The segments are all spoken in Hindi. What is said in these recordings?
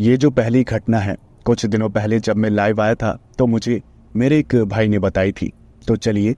ये जो पहली घटना है कुछ दिनों पहले जब मैं लाइव आया था तो मुझे मेरे एक भाई ने बताई थी तो चलिए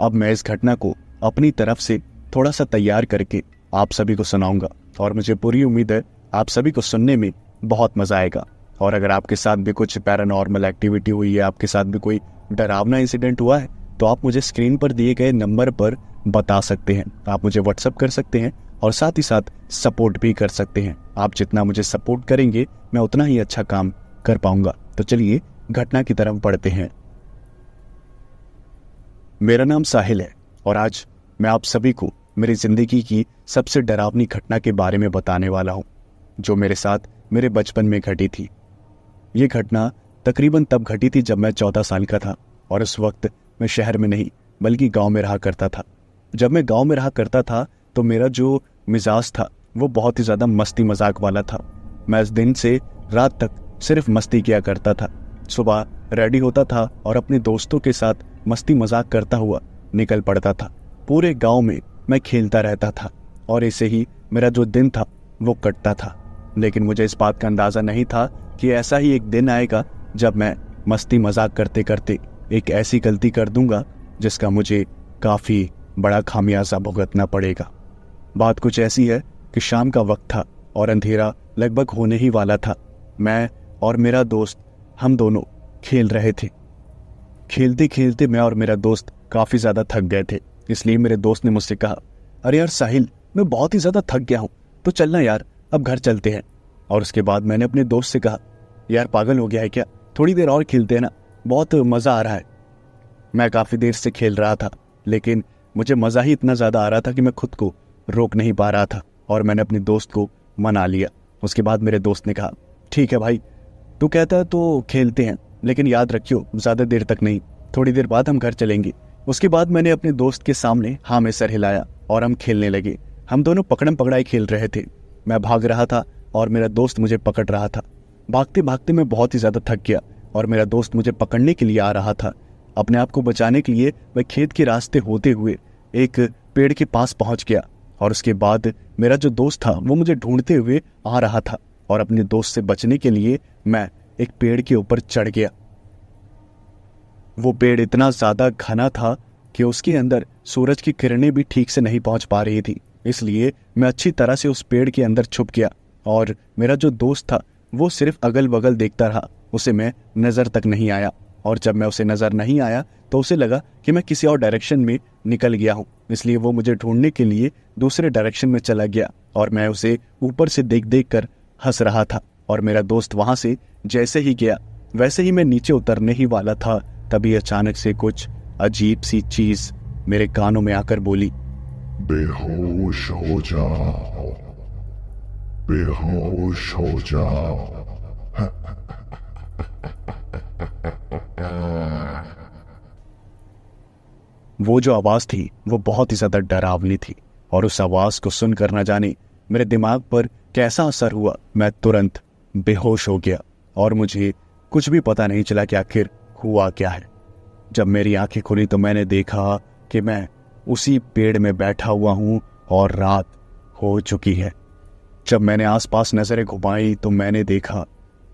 अब मैं इस घटना को अपनी तरफ से थोड़ा सा तैयार करके आप सभी को सुनाऊंगा और मुझे पूरी उम्मीद है आप सभी को सुनने में बहुत मज़ा आएगा और अगर आपके साथ भी कुछ पैरानॉर्मल एक्टिविटी हुई है आपके साथ भी कोई डरावना इंसिडेंट हुआ है तो आप मुझे स्क्रीन पर दिए गए नंबर पर बता सकते हैं आप मुझे व्हाट्सअप कर सकते हैं और साथ ही साथ सपोर्ट भी कर सकते हैं आप जितना मुझे सपोर्ट करेंगे मैं उतना ही अच्छा काम कर पाऊंगा तो चलिए घटना की तरफ बढ़ते हैं मेरा नाम साहिल है और आज मैं आप सभी को मेरी ज़िंदगी की सबसे डरावनी घटना के बारे में बताने वाला हूँ जो मेरे साथ मेरे बचपन में घटी थी ये घटना तकरीबन तब घटी थी जब मैं चौदह साल का था और उस वक्त मैं शहर में नहीं बल्कि गाँव में रहा करता था जब मैं गाँव में रहा करता था तो मेरा जो मिजाज था वो बहुत ही ज़्यादा मस्ती मजाक वाला था मैं इस दिन से रात तक सिर्फ मस्ती किया करता था सुबह रेडी होता था और अपने दोस्तों के साथ मस्ती मजाक करता हुआ निकल पड़ता था पूरे गांव में मैं खेलता रहता था और ऐसे ही मेरा जो दिन था वो कटता था लेकिन मुझे इस बात का अंदाज़ा नहीं था कि ऐसा ही एक दिन आएगा जब मैं मस्ती मजाक करते करते एक ऐसी गलती कर दूंगा जिसका मुझे काफ़ी बड़ा खामियाजा भुगतना पड़ेगा बात कुछ ऐसी है कि शाम का वक्त था और अंधेरा लगभग होने ही वाला था मैं और मेरा दोस्त हम दोनों खेल रहे थे खेलते खेलते मैं और मेरा दोस्त काफ़ी ज़्यादा थक गए थे इसलिए मेरे दोस्त ने मुझसे कहा अरे यार साहिल मैं बहुत ही ज़्यादा थक गया हूँ तो चलना यार अब घर चलते हैं और उसके बाद मैंने अपने दोस्त से कहा यार पागल हो गया है क्या थोड़ी देर और खेलते हैं ना बहुत मज़ा आ रहा है मैं काफ़ी देर से खेल रहा था लेकिन मुझे मज़ा ही इतना ज़्यादा आ रहा था कि मैं खुद को रोक नहीं पा रहा था और मैंने अपने दोस्त को मना लिया उसके बाद मेरे दोस्त ने कहा ठीक है भाई तू कहता है तो खेलते हैं लेकिन याद रखियो ज़्यादा देर तक नहीं थोड़ी देर बाद हम घर चलेंगे उसके बाद मैंने अपने दोस्त के सामने हाँ में सर हिलाया और हम खेलने लगे हम दोनों पकड़म पकड़ाई खेल रहे थे मैं भाग रहा था और मेरा दोस्त मुझे पकड़ रहा था भागते भागते मैं बहुत ही ज़्यादा थक गया और मेरा दोस्त मुझे पकड़ने के लिए आ रहा था अपने आप को बचाने के लिए मैं खेत के रास्ते होते हुए एक पेड़ के पास पहुंच गया और उसके बाद मेरा जो दोस्त था वो मुझे ढूंढते हुए आ रहा था और अपने दोस्त से बचने के लिए मैं एक पेड़ के ऊपर चढ़ गया वो पेड़ इतना ज़्यादा घना था कि उसके अंदर सूरज की किरणें भी ठीक से नहीं पहुंच पा रही थी इसलिए मैं अच्छी तरह से उस पेड़ के अंदर छुप गया और मेरा जो दोस्त था वो सिर्फ अगल बगल देखता रहा उसे मैं नज़र तक नहीं आया और जब मैं उसे नज़र नहीं आया तो उसे लगा कि मैं किसी और डायरेक्शन में निकल गया हूँ इसलिए वो मुझे ढूंढने के लिए दूसरे डायरेक्शन में चला गया और मैं उसे ऊपर से देख देख कर हंस रहा था और मेरा दोस्त वहां से जैसे ही गया वैसे ही मैं नीचे उतरने ही वाला था तभी अचानक से कुछ अजीब सी चीज मेरे कानों में आकर बोली बेहोश हो जाओ बेहोश हो जाओ वो जो आवाज थी वो बहुत ही ज्यादा डरावनी थी और उस आवाज को सुनकर ना जाने मेरे दिमाग पर कैसा असर हुआ मैं तुरंत बेहोश हो गया और मुझे कुछ भी पता नहीं चला कि आखिर हुआ क्या है जब मेरी आंखें खुली तो मैंने देखा कि मैं उसी पेड़ में बैठा हुआ हूँ और रात हो चुकी है जब मैंने आसपास नज़रें घुमाई तो मैंने देखा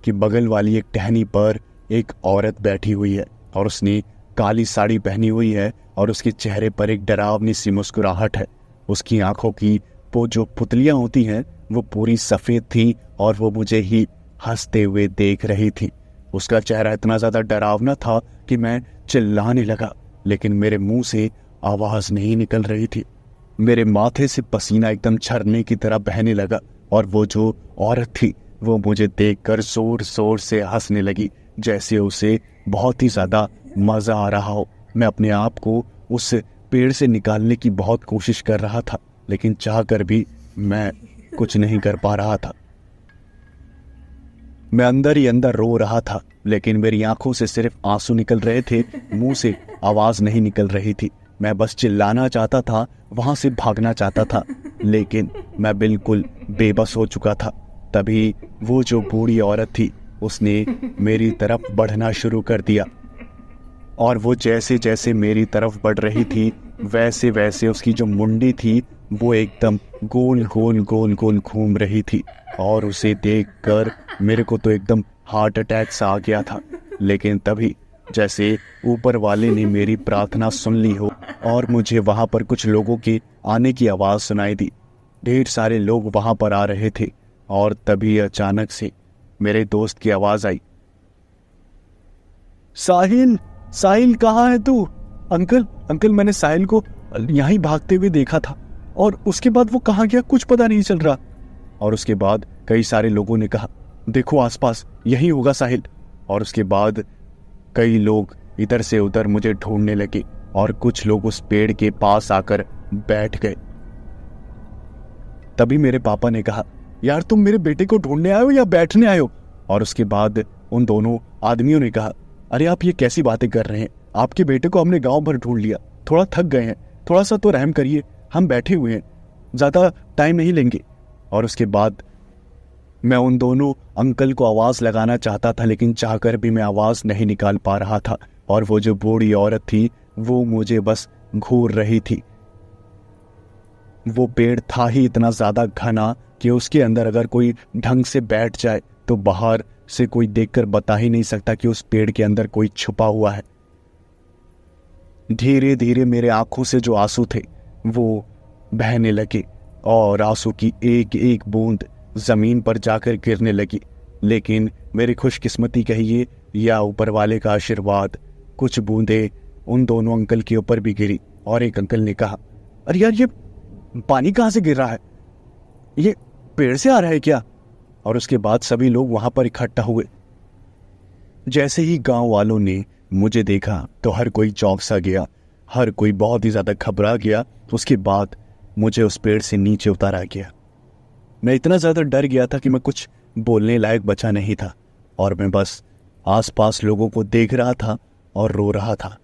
कि बगल वाली एक टहनी पर एक औरत बैठी हुई है और उसने काली साड़ी पहनी हुई है और उसके चेहरे पर एक डरावनी सी मुस्कुराहट है उसकी आंखों की वो जो पुतलियां होती हैं वो पूरी सफ़ेद थी और वो मुझे ही हंसते हुए देख रही थी उसका चेहरा इतना ज्यादा डरावना था कि मैं चिल्लाने लगा लेकिन मेरे मुंह से आवाज नहीं निकल रही थी मेरे माथे से पसीना एकदम झरने की तरह बहने लगा और वो जो औरत थी वो मुझे देखकर जोर जोर से हंसने लगी जैसे उसे बहुत ही ज़्यादा मज़ा आ रहा हो मैं अपने आप को उस पेड़ से निकालने की बहुत कोशिश कर रहा था लेकिन चाह कर भी मैं कुछ नहीं कर पा रहा था मैं अंदर ही अंदर रो रहा था लेकिन मेरी आंखों से सिर्फ आंसू निकल रहे थे मुंह से आवाज नहीं निकल रही थी मैं बस चिल्लाना चाहता था वहां से भागना चाहता था लेकिन मैं बिल्कुल बेबस हो चुका था तभी वो जो बूढ़ी औरत थी उसने मेरी तरफ बढ़ना शुरू कर दिया और वो जैसे जैसे मेरी तरफ बढ़ रही थी वैसे वैसे उसकी जो मुंडी थी वो एकदम गोल गोल गोल गोल घूम रही थी और उसे देखकर मेरे को तो एकदम हार्ट अटैक सा आ गया था लेकिन तभी जैसे ऊपर वाले ने मेरी प्रार्थना सुन ली हो और मुझे वहाँ पर कुछ लोगों के आने की आवाज़ सुनाई दी ढेर सारे लोग वहाँ पर आ रहे थे और तभी अचानक से मेरे दोस्त की आवाज़ आई साहिल साहिल कहाँ है तू अंकल अंकल मैंने साहिल को यहाँ भागते हुए देखा था और उसके बाद वो कहा गया कुछ पता नहीं चल रहा और उसके बाद कई सारे लोगों ने कहा देखो आसपास यही होगा साहिल और उसके बाद कई लोग इधर से उधर मुझे ढूंढने लगे और कुछ लोग उस पेड़ के पास आकर बैठ गए तभी मेरे पापा ने कहा यार तुम मेरे बेटे को ढूंढने आयो या बैठने आयो और उसके बाद उन दोनों आदमियों ने कहा अरे आप ये कैसी बातें कर रहे हैं आपके बेटे को हमने गांव भर ढूंढ लिया थोड़ा थक गए हैं थोड़ा सा तो रहम करिए हम बैठे हुए हैं ज़्यादा टाइम नहीं लेंगे और उसके बाद मैं उन दोनों अंकल को आवाज़ लगाना चाहता था लेकिन चाहकर भी मैं आवाज़ नहीं निकाल पा रहा था और वो जो बूढ़ी औरत थी वो मुझे बस घूर रही थी वो पेड़ था ही इतना ज़्यादा घना कि उसके अंदर अगर कोई ढंग से बैठ जाए तो बाहर से कोई देखकर बता ही नहीं सकता कि उस पेड़ के अंदर कोई छुपा हुआ है धीरे धीरे मेरे आंखों से जो आंसू थे वो बहने लगे और आंसू की एक एक बूंद जमीन पर जाकर गिरने लगी लेकिन मेरी खुशकिस्मती कहिए या ऊपर वाले का आशीर्वाद कुछ बूंदे उन दोनों अंकल के ऊपर भी गिरी और एक अंकल ने कहा अरे यार ये पानी कहाँ से गिर रहा है ये पेड़ से आ रहा है क्या और उसके बाद सभी लोग वहां पर इकट्ठा हुए जैसे ही गांव वालों ने मुझे देखा तो हर कोई चौंक सा गया हर कोई बहुत ही ज़्यादा घबरा गया तो उसके बाद मुझे उस पेड़ से नीचे उतारा गया मैं इतना ज़्यादा डर गया था कि मैं कुछ बोलने लायक बचा नहीं था और मैं बस आसपास लोगों को देख रहा था और रो रहा था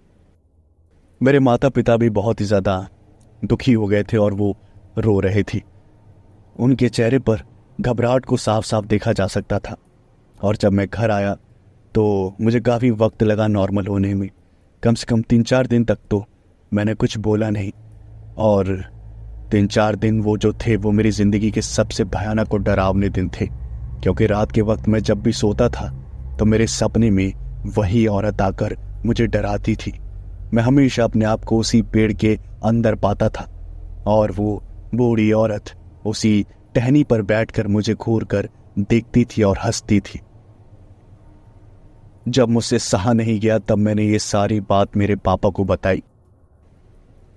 मेरे माता पिता भी बहुत ही ज़्यादा दुखी हो गए थे और वो रो रहे थे उनके चेहरे पर घबराहट को साफ साफ देखा जा सकता था और जब मैं घर आया तो मुझे काफ़ी वक्त लगा नॉर्मल होने में कम से कम तीन चार दिन तक तो मैंने कुछ बोला नहीं और तीन चार दिन वो जो थे वो मेरी ज़िंदगी के सबसे भयानक और डरावने दिन थे क्योंकि रात के वक्त मैं जब भी सोता था तो मेरे सपने में वही औरत आकर मुझे डराती थी मैं हमेशा अपने आप को उसी पेड़ के अंदर पाता था और वो बूढ़ी औरत उसी टहनी पर बैठकर मुझे घूर कर देखती थी और हंसती थी जब मुझसे सहा नहीं गया तब मैंने ये सारी बात मेरे पापा को बताई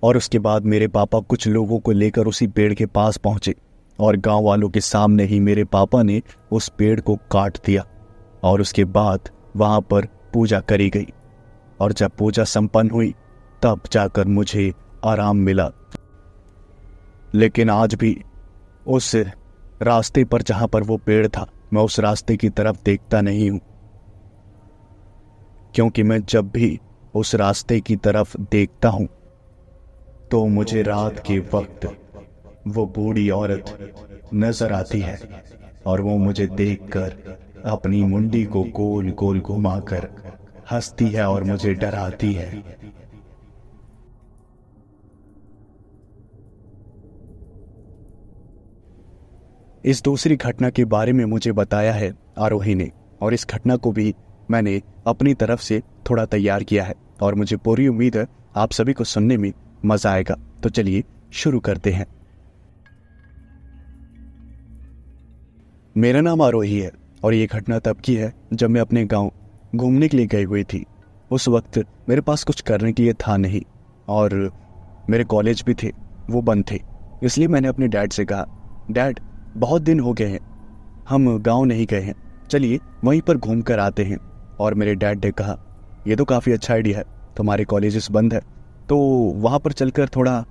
और उसके बाद मेरे पापा कुछ लोगों को लेकर उसी पेड़ के पास पहुंचे और गांव वालों के सामने ही मेरे पापा ने उस पेड़ को काट दिया और उसके बाद वहां पर पूजा करी गई और जब पूजा संपन्न हुई तब जाकर मुझे आराम मिला लेकिन आज भी उस रास्ते पर जहां पर वो पेड़ था मैं उस रास्ते की तरफ देखता नहीं हूं क्योंकि मैं जब भी उस रास्ते की तरफ देखता हूं तो मुझे रात के वक्त वो बूढ़ी औरत नजर आती है और वो मुझे देखकर अपनी मुंडी को गोल गोल घुमाकर हंसती है और मुझे डराती है इस दूसरी घटना के बारे में मुझे बताया है आरोही ने और इस घटना को भी मैंने अपनी तरफ से थोड़ा तैयार किया है और मुझे पूरी उम्मीद है आप सभी को सुनने में मज़ा आएगा तो चलिए शुरू करते हैं मेरा नाम आरोही है और ये घटना तब की है जब मैं अपने गांव घूमने के लिए गई हुई थी उस वक्त मेरे पास कुछ करने के लिए था नहीं और मेरे कॉलेज भी थे वो बंद थे इसलिए मैंने अपने डैड से कहा डैड बहुत दिन हो गए हैं हम गांव नहीं गए हैं चलिए वहीं पर घूम कर आते हैं और मेरे डैड ने कहा यह तो काफ़ी अच्छा आइडिया है तुम्हारे कॉलेजेस बंद है तो वहाँ पर चलकर थोड़ा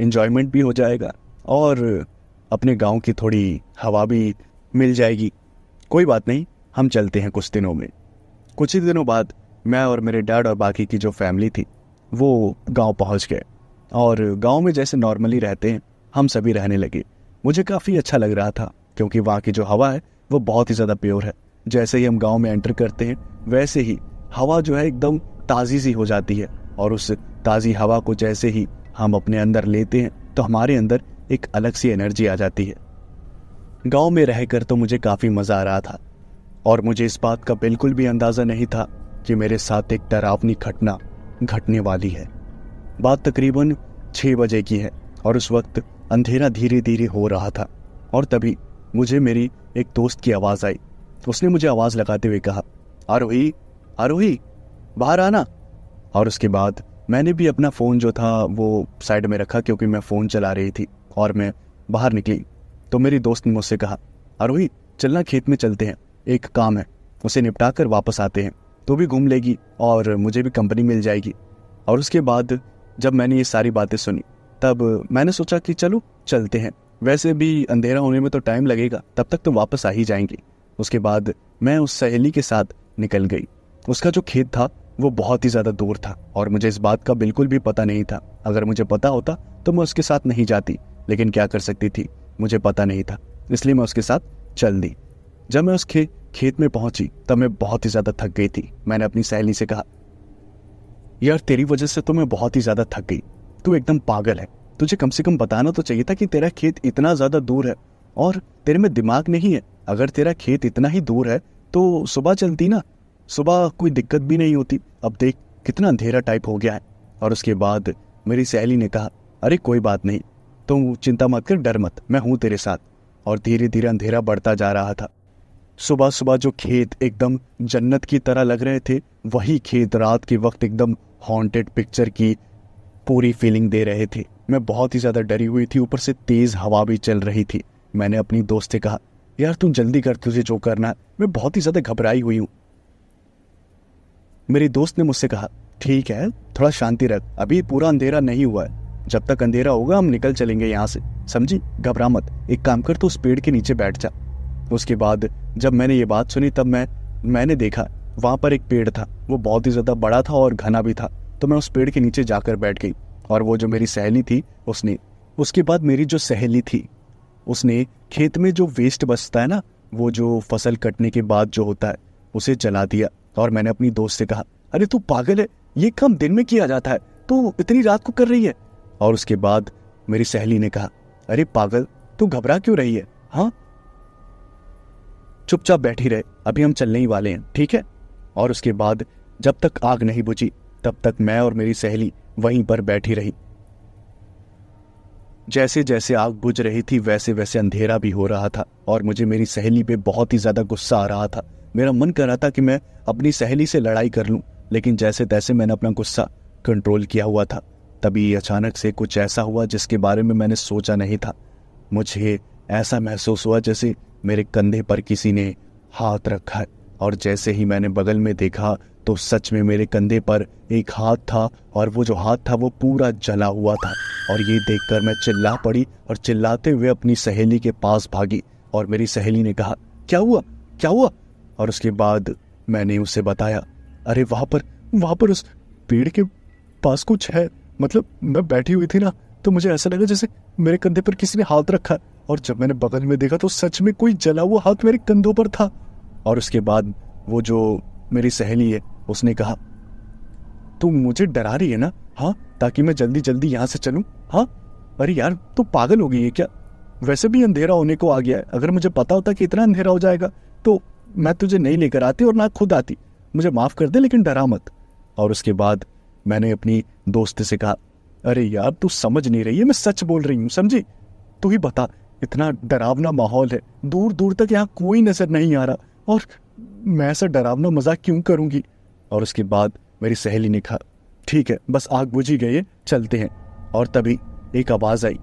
इन्जॉयमेंट भी हो जाएगा और अपने गांव की थोड़ी हवा भी मिल जाएगी कोई बात नहीं हम चलते हैं कुछ दिनों में कुछ ही दिनों बाद मैं और मेरे डैड और बाकी की जो फैमिली थी वो गांव पहुंच गए और गांव में जैसे नॉर्मली रहते हैं हम सभी रहने लगे मुझे काफ़ी अच्छा लग रहा था क्योंकि वहाँ की जो हवा है वो बहुत ही ज़्यादा प्योर है जैसे ही हम गाँव में एंटर करते हैं वैसे ही हवा जो है एकदम ताज़ी सी हो जाती है और उस ताज़ी हवा को जैसे ही हम अपने अंदर लेते हैं तो हमारे अंदर एक अलग सी एनर्जी आ जाती है गांव में रहकर तो मुझे काफ़ी मज़ा आ रहा था और मुझे इस बात का बिल्कुल भी अंदाज़ा नहीं था कि मेरे साथ एक डरावनी घटना घटने वाली है बात तकरीबन छः बजे की है और उस वक्त अंधेरा धीरे धीरे हो रहा था और तभी मुझे मेरी एक दोस्त की आवाज़ आई उसने मुझे आवाज़ लगाते हुए कहा आरोही आरोही बाहर आना और उसके बाद मैंने भी अपना फ़ोन जो था वो साइड में रखा क्योंकि मैं फ़ोन चला रही थी और मैं बाहर निकली तो मेरी दोस्त ने मुझसे कहा अरोही चलना खेत में चलते हैं एक काम है उसे निपटा कर वापस आते हैं तो भी घूम लेगी और मुझे भी कंपनी मिल जाएगी और उसके बाद जब मैंने ये सारी बातें सुनी तब मैंने सोचा कि चलो चलते हैं वैसे भी अंधेरा होने में तो टाइम लगेगा तब तक तो वापस आ ही जाएंगे उसके बाद मैं उस सहेली के साथ निकल गई उसका जो खेत था वो बहुत ही ज़्यादा दूर था और मुझे इस बात का बिल्कुल भी पता नहीं था अगर मुझे पता होता तो मैं उसके साथ नहीं जाती लेकिन क्या कर सकती थी मुझे पता नहीं था इसलिए मैं उसके साथ चल दी जब मैं उसके खेत में पहुंची तब मैं बहुत ही ज़्यादा थक गई थी मैंने अपनी सहेली से कहा यार तेरी वजह से तो मैं बहुत ही ज़्यादा थक गई तू एकदम पागल है तुझे कम से कम बताना तो चाहिए था कि तेरा खेत इतना ज़्यादा दूर है और तेरे में दिमाग नहीं है अगर तेरा खेत इतना ही दूर है तो सुबह चलती ना सुबह कोई दिक्कत भी नहीं होती अब देख कितना अंधेरा टाइप हो गया है और उसके बाद मेरी सहेली ने कहा अरे कोई बात नहीं तुम चिंता मत कर डर मत मैं हूँ तेरे साथ और धीरे धीरे अंधेरा बढ़ता जा रहा था सुबह सुबह जो खेत एकदम जन्नत की तरह लग रहे थे वही खेत रात के वक्त एकदम हॉन्टेड पिक्चर की पूरी फीलिंग दे रहे थे मैं बहुत ही ज़्यादा डरी हुई थी ऊपर से तेज़ हवा भी चल रही थी मैंने अपनी दोस्त से कहा यार तुम जल्दी कर तुझे जो करना है मैं बहुत ही ज़्यादा घबराई हुई हूँ मेरी दोस्त ने मुझसे कहा ठीक है थोड़ा शांति रख अभी पूरा अंधेरा नहीं हुआ है जब तक अंधेरा होगा हम निकल चलेंगे यहाँ से समझी घबरा मत एक काम कर तो उस पेड़ के नीचे बैठ जा उसके बाद जब मैंने ये बात सुनी तब मैं मैंने देखा वहाँ पर एक पेड़ था वो बहुत ही ज़्यादा बड़ा था और घना भी था तो मैं उस पेड़ के नीचे जाकर बैठ गई और वो जो मेरी सहेली थी उसने उसके बाद मेरी जो सहेली थी उसने खेत में जो वेस्ट बचता है ना वो जो फसल कटने के बाद जो होता है उसे जला दिया और मैंने अपनी दोस्त से कहा अरे तू पागल है ये काम दिन में किया जाता है तू इतनी रात को कर रही है और उसके बाद मेरी सहेली ने कहा अरे पागल तू घबरा क्यों रही है हाँ चुपचाप बैठी रहे अभी हम चलने ही वाले हैं ठीक है और उसके बाद जब तक आग नहीं बुझी तब तक मैं और मेरी सहेली वहीं पर बैठी रही जैसे जैसे आग बुझ रही थी वैसे वैसे अंधेरा भी हो रहा था और मुझे मेरी सहेली पे बहुत ही ज्यादा गुस्सा आ रहा था मेरा मन कर रहा था कि मैं अपनी सहेली से लड़ाई कर लूं लेकिन जैसे तैसे मैंने अपना गुस्सा कंट्रोल किया हुआ था तभी अचानक से कुछ ऐसा हुआ जिसके बारे में मैंने सोचा नहीं था मुझे ऐसा महसूस हुआ जैसे मेरे कंधे पर किसी ने हाथ रखा है और जैसे ही मैंने बगल में देखा तो सच में मेरे कंधे पर एक हाथ था और वो जो हाथ था वो पूरा जला हुआ था और ये देखकर मैं चिल्ला पड़ी और चिल्लाते हुए अपनी सहेली के पास भागी और मेरी सहेली ने कहा क्या हुआ क्या हुआ और उसके बाद मैंने उसे बताया अरे वहां पर वहां पर उस पेड़ के पास कुछ है मतलब मैं बैठी हुई थी ना तो मुझे ऐसा लगा जैसे मेरे कंधे पर किसी ने हाथ रखा और जब मैंने बगल में देखा तो सच में कोई जला हुआ हाथ मेरे कंधों पर था और उसके बाद वो जो मेरी सहेली है उसने कहा तू मुझे डरा रही है ना हाँ ताकि मैं जल्दी जल्दी यहाँ से चलू हाँ अरे यार तो पागल हो गई है क्या वैसे भी अंधेरा होने को आ गया है अगर मुझे पता होता कि इतना अंधेरा हो जाएगा तो मैं तुझे नहीं लेकर आती और ना खुद आती मुझे माफ़ कर दे लेकिन डरा मत और उसके बाद मैंने अपनी दोस्त से कहा अरे यार तू समझ नहीं रही है मैं सच बोल रही हूँ समझी तू ही बता इतना डरावना माहौल है दूर दूर तक यहाँ कोई नज़र नहीं आ रहा और मैं ऐसा डरावना मजाक क्यों करूंगी और उसके बाद मेरी सहेली ने कहा ठीक है बस आग बुझी गई है चलते हैं और तभी एक आवाज़ आई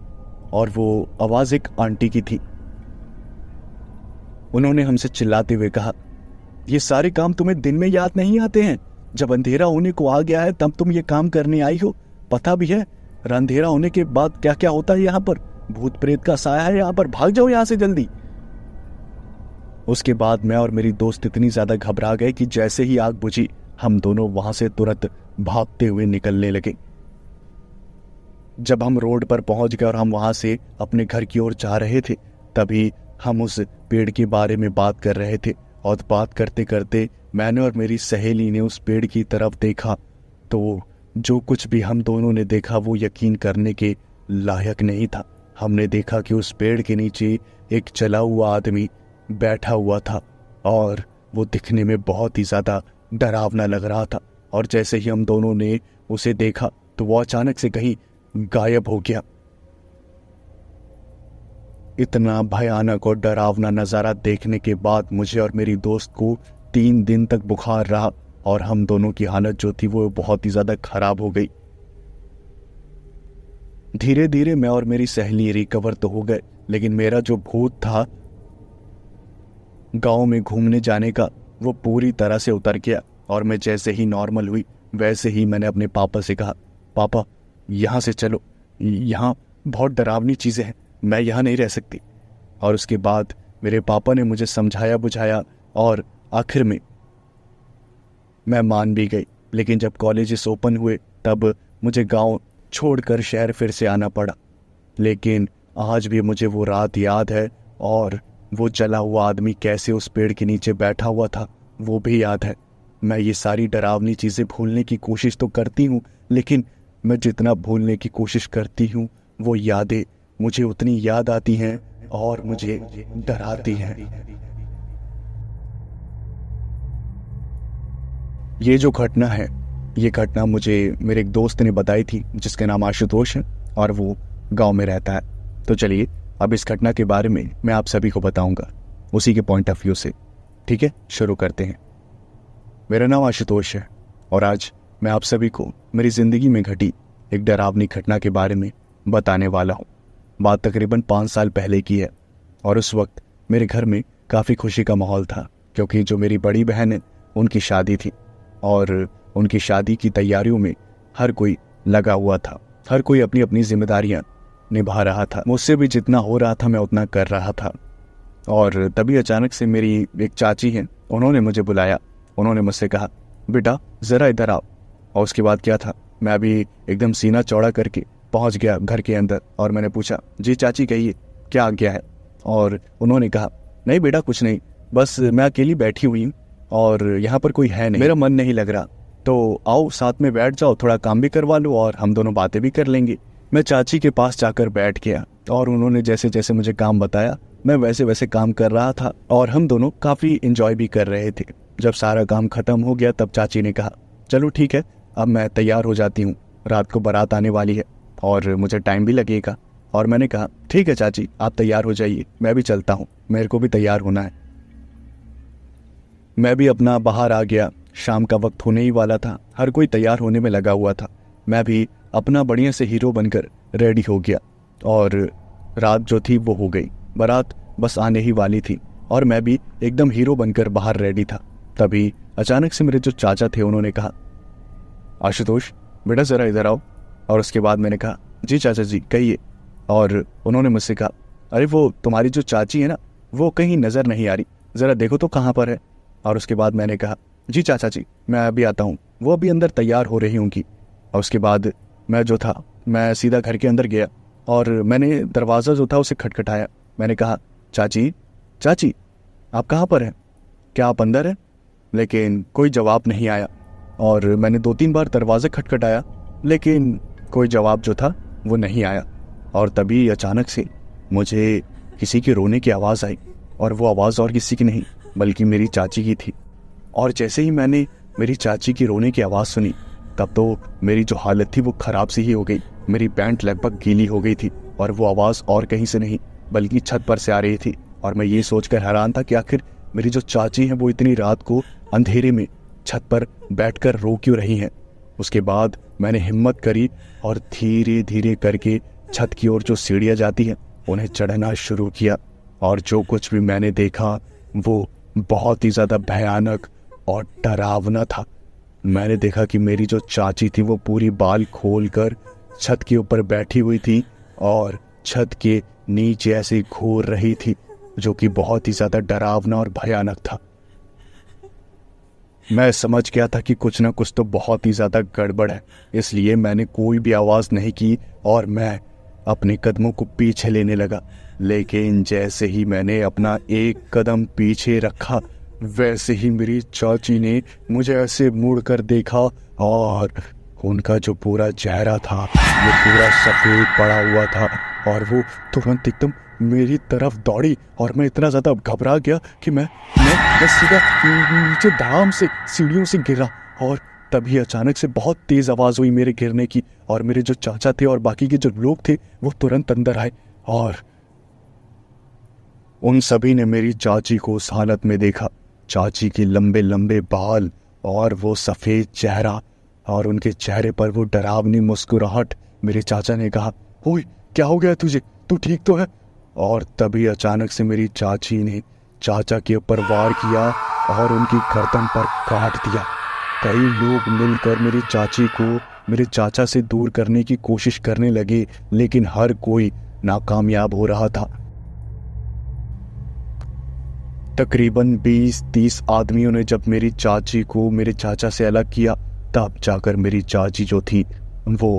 और वो आवाज़ एक आंटी की थी उन्होंने हमसे चिल्लाते हुए कहा ये सारे काम तुम्हें दिन में याद नहीं आते हैं जब अंधेरा होने को आ गया है तब तुम ये काम करने आई हो पता भी है अंधेरा होने के बाद क्या क्या होता है यहाँ पर भूत प्रेत का साया है यहाँ पर भाग जाओ यहाँ से जल्दी उसके बाद मैं और मेरी दोस्त इतनी ज्यादा घबरा गए कि जैसे ही आग बुझी हम दोनों वहां से तुरंत भागते हुए निकलने लगे जब हम रोड पर पहुंच गए और हम वहां से अपने घर की ओर जा रहे थे तभी हम उस पेड़ के बारे में बात कर रहे थे और बात करते करते मैंने और मेरी सहेली ने उस पेड़ की तरफ देखा तो जो कुछ भी हम दोनों ने देखा वो यकीन करने के लायक नहीं था हमने देखा कि उस पेड़ के नीचे एक चला हुआ आदमी बैठा हुआ था और वो दिखने में बहुत ही ज़्यादा डरावना लग रहा था और जैसे ही हम दोनों ने उसे देखा तो वो अचानक से कहीं गायब हो गया इतना भयानक और डरावना नज़ारा देखने के बाद मुझे और मेरी दोस्त को तीन दिन तक बुखार रहा और हम दोनों की हालत जो थी वो बहुत ही ज़्यादा ख़राब हो गई धीरे धीरे मैं और मेरी सहेली रिकवर तो हो गए लेकिन मेरा जो भूत था गांव में घूमने जाने का वो पूरी तरह से उतर गया और मैं जैसे ही नॉर्मल हुई वैसे ही मैंने अपने पापा से कहा पापा यहाँ से चलो यहाँ बहुत डरावनी चीज़ें हैं मैं यहाँ नहीं रह सकती और उसके बाद मेरे पापा ने मुझे समझाया बुझाया और आखिर में मैं मान भी गई लेकिन जब कॉलेजेस ओपन हुए तब मुझे गांव छोड़कर शहर फिर से आना पड़ा लेकिन आज भी मुझे वो रात याद है और वो जला हुआ आदमी कैसे उस पेड़ के नीचे बैठा हुआ था वो भी याद है मैं ये सारी डरावनी चीज़ें भूलने की कोशिश तो करती हूँ लेकिन मैं जितना भूलने की कोशिश करती हूँ वो यादें मुझे उतनी याद आती हैं और मुझे डराती हैं ये जो घटना है ये घटना मुझे मेरे एक दोस्त ने बताई थी जिसका नाम आशुतोष है और वो गांव में रहता है तो चलिए अब इस घटना के बारे में मैं आप सभी को बताऊंगा उसी के पॉइंट ऑफ व्यू से ठीक है शुरू करते हैं मेरा नाम आशुतोष है और आज मैं आप सभी को मेरी ज़िंदगी में घटी एक डरावनी घटना के बारे में बताने वाला हूँ बात तकरीबन पाँच साल पहले की है और उस वक्त मेरे घर में काफ़ी खुशी का माहौल था क्योंकि जो मेरी बड़ी बहन है उनकी शादी थी और उनकी शादी की तैयारियों में हर कोई लगा हुआ था हर कोई अपनी अपनी जिम्मेदारियां निभा रहा था मुझसे भी जितना हो रहा था मैं उतना कर रहा था और तभी अचानक से मेरी एक चाची है उन्होंने मुझे बुलाया उन्होंने मुझसे कहा बेटा ज़रा इधर आओ और उसके बाद क्या था मैं अभी एकदम सीना चौड़ा करके पहुंच गया घर के अंदर और मैंने पूछा जी चाची कहिए क्या आज्ञा है और उन्होंने कहा नहीं बेटा कुछ नहीं बस मैं अकेली बैठी हुई हूँ और यहाँ पर कोई है नहीं मेरा मन नहीं लग रहा तो आओ साथ में बैठ जाओ थोड़ा काम भी करवा लो और हम दोनों बातें भी कर लेंगे मैं चाची के पास जाकर बैठ गया और उन्होंने जैसे जैसे मुझे काम बताया मैं वैसे वैसे काम कर रहा था और हम दोनों काफ़ी इंजॉय भी कर रहे थे जब सारा काम ख़त्म हो गया तब चाची ने कहा चलो ठीक है अब मैं तैयार हो जाती हूँ रात को बारात आने वाली है और मुझे टाइम भी लगेगा और मैंने कहा ठीक है चाची आप तैयार हो जाइए मैं भी चलता हूँ मेरे को भी तैयार होना है मैं भी अपना बाहर आ गया शाम का वक्त होने ही वाला था हर कोई तैयार होने में लगा हुआ था मैं भी अपना बढ़िया से हीरो बनकर रेडी हो गया और रात जो थी वो हो गई बारात बस आने ही वाली थी और मैं भी एकदम हीरो बनकर बाहर रेडी था तभी अचानक से मेरे जो चाचा थे उन्होंने कहा आशुतोष बेटा ज़रा इधर आओ और उसके बाद मैंने कहा जी चाचा जी कहिए और उन्होंने मुझसे कहा अरे वो तुम्हारी जो चाची है ना वो कहीं नज़र नहीं आ रही ज़रा देखो तो कहाँ पर है और उसके बाद मैंने कहा जी चाचा जी मैं अभी आता हूँ वो अभी अंदर तैयार हो रही होंगी और उसके बाद मैं जो था मैं सीधा घर के अंदर गया और मैंने दरवाज़ा जो था उसे खटखटाया मैंने कहा चाची चाची आप कहाँ पर हैं क्या आप अंदर हैं लेकिन कोई जवाब नहीं आया और मैंने दो तीन बार दरवाज़ा खटखटाया लेकिन कोई जवाब जो था वो नहीं आया और तभी अचानक से मुझे किसी के रोने की आवाज़ आई और वो आवाज़ और किसी की नहीं बल्कि मेरी चाची की थी और जैसे ही मैंने मेरी चाची की रोने की आवाज़ सुनी तब तो मेरी जो हालत थी वो ख़राब सी ही हो गई मेरी पैंट लगभग गीली हो गई थी और वो आवाज़ और कहीं से नहीं बल्कि छत पर से आ रही थी और मैं ये सोचकर हैरान था कि आखिर मेरी जो चाची हैं वो इतनी रात को अंधेरे में छत पर बैठकर रो क्यों रही हैं उसके बाद मैंने हिम्मत करी और धीरे धीरे करके छत की ओर जो सीढ़ियाँ जाती हैं उन्हें चढ़ना शुरू किया और जो कुछ भी मैंने देखा वो बहुत ही ज़्यादा भयानक और डरावना था मैंने देखा कि मेरी जो चाची थी वो पूरी बाल खोल कर छत के ऊपर बैठी हुई थी और छत के नीचे ऐसे घूर रही थी जो कि बहुत ही ज़्यादा डरावना और भयानक था मैं समझ गया था कि कुछ ना कुछ तो बहुत ही ज़्यादा गड़बड़ है इसलिए मैंने कोई भी आवाज़ नहीं की और मैं अपने कदमों को पीछे लेने लगा लेकिन जैसे ही मैंने अपना एक कदम पीछे रखा वैसे ही मेरी चाची ने मुझे ऐसे मुड़ कर देखा और उनका जो पूरा चेहरा था वो पूरा सफ़ेद पड़ा हुआ था और वो तुरंत तो एकदम मेरी तरफ दौड़ी और मैं इतना ज़्यादा घबरा गया कि मैं मैं, बस सीधा नीचे धाम से सीढ़ियों से गिरा और तभी अचानक से बहुत तेज़ आवाज़ हुई मेरे गिरने की और मेरे जो चाचा थे और बाकी के जो लोग थे वो तुरंत अंदर आए और उन सभी ने मेरी चाची को उस हालत में देखा चाची के लंबे लंबे बाल और वो सफ़ेद चेहरा और उनके चेहरे पर वो डरावनी मुस्कुराहट मेरे चाचा ने कहा ओए क्या हो गया तुझे तू ठीक तो है और तभी अचानक से मेरी चाची ने चाचा के ऊपर वार किया और उनकी गर्दन पर काट दिया कई लोग मिलकर मेरी चाची को मेरे चाचा से दूर करने की कोशिश करने लगे लेकिन हर कोई नाकामयाब हो रहा था तकरीबन 20-30 आदमियों ने जब मेरी चाची को मेरे चाचा से अलग किया तब जाकर मेरी चाची जो थी वो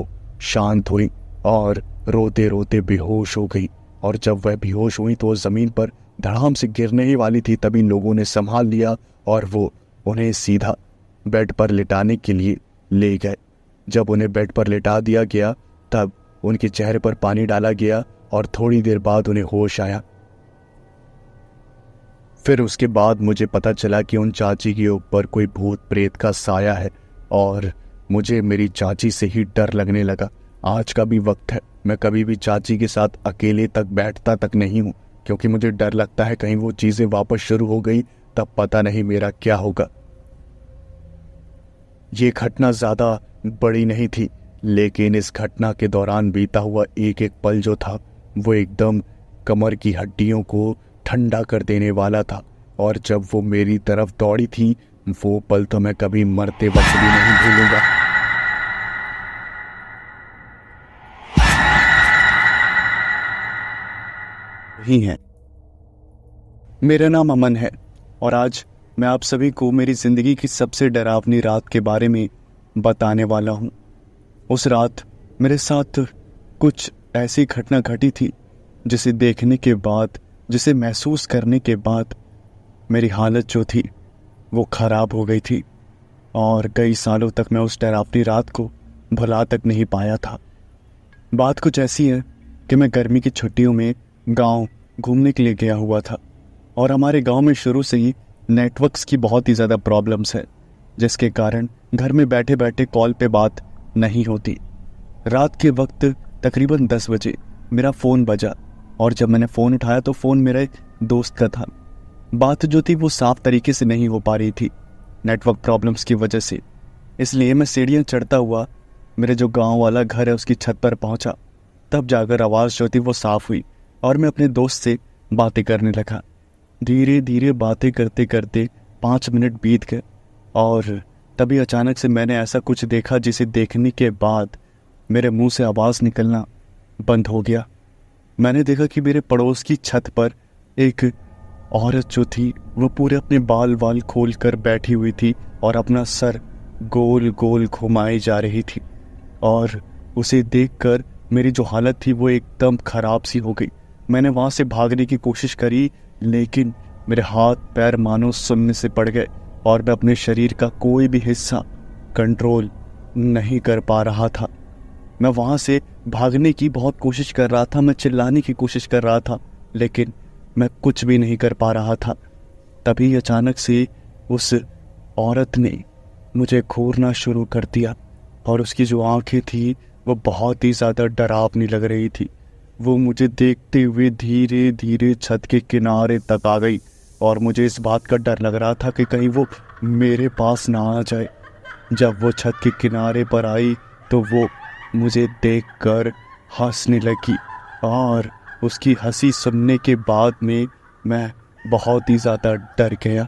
शांत हुई और रोते रोते बेहोश हो गई और जब वह बेहोश हुई तो जमीन पर धड़ाम से गिरने ही वाली थी तब इन लोगों ने संभाल लिया और वो उन्हें सीधा बेड पर लिटाने के लिए ले गए जब उन्हें बेड पर लिटा दिया गया तब उनके चेहरे पर पानी डाला गया और थोड़ी देर बाद उन्हें होश आया फिर उसके बाद मुझे पता चला कि उन चाची के ऊपर कोई भूत प्रेत का साया है और मुझे मेरी चाची से ही डर लगने लगा आज का भी वक्त है मैं कभी भी चाची के साथ अकेले तक बैठता तक नहीं हूँ क्योंकि मुझे डर लगता है कहीं वो चीज़ें वापस शुरू हो गई तब पता नहीं मेरा क्या होगा ये घटना ज़्यादा बड़ी नहीं थी लेकिन इस घटना के दौरान बीता हुआ एक एक पल जो था वो एकदम कमर की हड्डियों को ठंडा कर देने वाला था और जब वो मेरी तरफ दौड़ी थी वो पल तो मैं कभी मरते वक्त भी नहीं भूलूंगा ही हैं मेरा नाम अमन है और आज मैं आप सभी को मेरी ज़िंदगी की सबसे डरावनी रात के बारे में बताने वाला हूं उस रात मेरे साथ कुछ ऐसी घटना घटी थी जिसे देखने के बाद जिसे महसूस करने के बाद मेरी हालत जो थी वो ख़राब हो गई थी और कई सालों तक मैं उस डरावनी रात को भुला तक नहीं पाया था बात कुछ ऐसी है कि मैं गर्मी की छुट्टियों में गांव घूमने के लिए गया हुआ था और हमारे गांव में शुरू से ही नेटवर्क्स की बहुत ही ज़्यादा प्रॉब्लम्स है जिसके कारण घर में बैठे बैठे कॉल पे बात नहीं होती रात के वक्त तकरीबन दस बजे मेरा फ़ोन बजा और जब मैंने फ़ोन उठाया तो फ़ोन मेरे दोस्त का था बात जो थी वो साफ तरीके से नहीं हो पा रही थी नेटवर्क प्रॉब्लम्स की वजह से इसलिए मैं सीढ़ियाँ चढ़ता हुआ मेरे जो गांव वाला घर है उसकी छत पर पहुंचा तब जाकर आवाज़ जो थी वो साफ़ हुई और मैं अपने दोस्त से बातें करने लगा धीरे धीरे बातें करते करते पाँच मिनट बीत गए और तभी अचानक से मैंने ऐसा कुछ देखा जिसे देखने के बाद मेरे मुंह से आवाज़ निकलना बंद हो गया मैंने देखा कि मेरे पड़ोस की छत पर एक औरत जो थी वो पूरे अपने बाल वाल खोल कर बैठी हुई थी और अपना सर गोल गोल घुमाई जा रही थी और उसे देखकर मेरी जो हालत थी वो एकदम ख़राब सी हो गई मैंने वहाँ से भागने की कोशिश करी लेकिन मेरे हाथ पैर मानो सुनने से पड़ गए और मैं अपने शरीर का कोई भी हिस्सा कंट्रोल नहीं कर पा रहा था मैं वहाँ से भागने की बहुत कोशिश कर रहा था मैं चिल्लाने की कोशिश कर रहा था लेकिन मैं कुछ भी नहीं कर पा रहा था तभी अचानक से उस औरत ने मुझे घूरना शुरू कर दिया और उसकी जो आंखें थी वो बहुत ही ज़्यादा डरावनी लग रही थी वो मुझे देखते हुए धीरे धीरे छत के किनारे तक आ गई और मुझे इस बात का डर लग रहा था कि कहीं वो मेरे पास ना आ जाए जब वो छत के किनारे पर आई तो वो मुझे देखकर हंसने लगी और उसकी हंसी सुनने के बाद में मैं बहुत ही ज़्यादा डर गया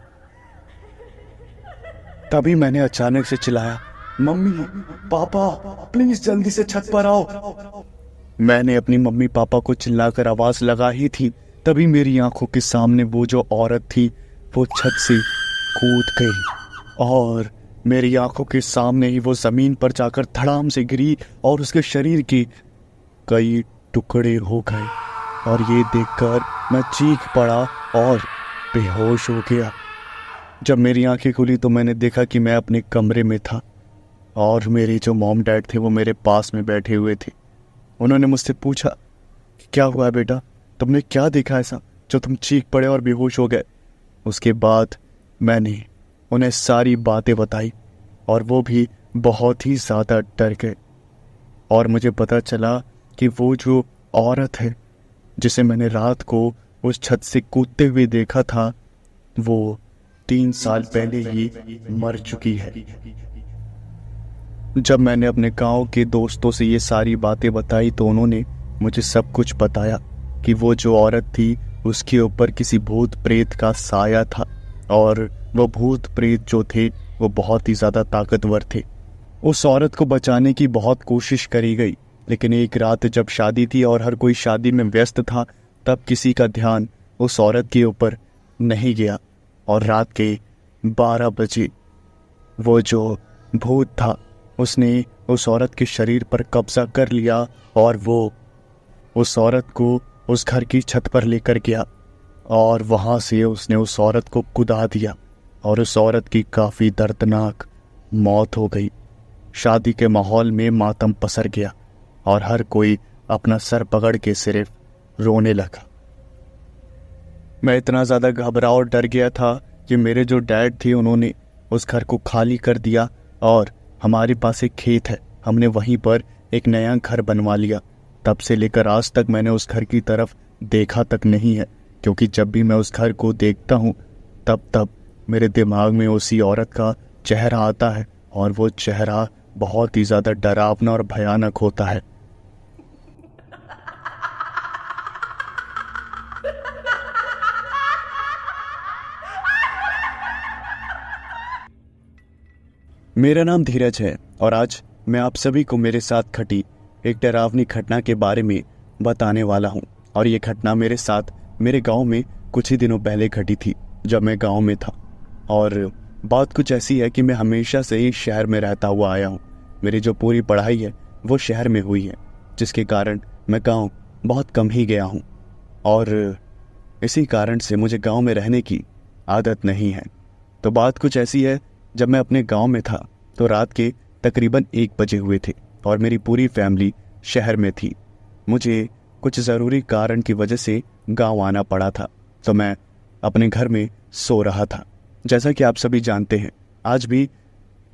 तभी मैंने अचानक से चिल्लाया मम्मी पापा प्लीज जल्दी से छत पर आओ मैंने अपनी मम्मी पापा को चिल्लाकर आवाज़ लगा ही थी तभी मेरी आंखों के सामने वो जो औरत थी वो छत से कूद गई और मेरी आंखों के सामने ही वो ज़मीन पर जाकर धड़ाम से गिरी और उसके शरीर के कई टुकड़े हो गए और ये देखकर मैं चीख पड़ा और बेहोश हो गया जब मेरी आंखें खुली तो मैंने देखा कि मैं अपने कमरे में था और मेरे जो मॉम डैड थे वो मेरे पास में बैठे हुए थे उन्होंने मुझसे पूछा कि क्या हुआ बेटा तुमने क्या देखा ऐसा जो तुम चीख पड़े और बेहोश हो गए उसके बाद मैंने उन्हें सारी बातें बताई और वो भी बहुत ही ज़्यादा डर गए और मुझे पता चला कि वो जो औरत है जिसे मैंने रात को उस छत से कूदते हुए देखा था वो तीन साल पहले ही मर चुकी है जब मैंने अपने गांव के दोस्तों से ये सारी बातें बताई तो उन्होंने मुझे सब कुछ बताया कि वो जो औरत थी उसके ऊपर किसी भूत प्रेत का साया था और वो भूत प्रेत जो थे वो बहुत ही ज़्यादा ताकतवर थे उस औरत को बचाने की बहुत कोशिश करी गई लेकिन एक रात जब शादी थी और हर कोई शादी में व्यस्त था तब किसी का ध्यान उस औरत के ऊपर नहीं गया और रात के बारह बजे वो जो भूत था उसने उस औरत के शरीर पर कब्जा कर लिया और वो उस औरत को उस घर की छत पर लेकर गया और वहाँ से उसने उस औरत को कुदा दिया और उस औरत की काफ़ी दर्दनाक मौत हो गई शादी के माहौल में मातम पसर गया और हर कोई अपना सर पकड़ के सिर्फ रोने लगा मैं इतना ज़्यादा घबरा और डर गया था कि मेरे जो डैड थे उन्होंने उस घर को खाली कर दिया और हमारे पास एक खेत है हमने वहीं पर एक नया घर बनवा लिया तब से लेकर आज तक मैंने उस घर की तरफ देखा तक नहीं है क्योंकि जब भी मैं उस घर को देखता हूँ तब तब मेरे दिमाग में उसी औरत का चेहरा आता है और वो चेहरा बहुत ही ज़्यादा डरावना और भयानक होता है मेरा नाम धीरज है और आज मैं आप सभी को मेरे साथ खटी एक डरावनी घटना के बारे में बताने वाला हूँ और ये घटना मेरे साथ मेरे गांव में कुछ ही दिनों पहले घटी थी जब मैं गांव में था और बात कुछ ऐसी है कि मैं हमेशा से ही शहर में रहता हुआ आया हूँ मेरी जो पूरी पढ़ाई है वो शहर में हुई है जिसके कारण मैं गाँव बहुत कम ही गया हूँ और इसी कारण से मुझे गाँव में रहने की आदत नहीं है तो बात कुछ ऐसी है जब मैं अपने गांव में था तो रात के तकरीबन एक बजे हुए थे और मेरी पूरी फैमिली शहर में थी मुझे कुछ ज़रूरी कारण की वजह से गांव आना पड़ा था तो मैं अपने घर में सो रहा था जैसा कि आप सभी जानते हैं आज भी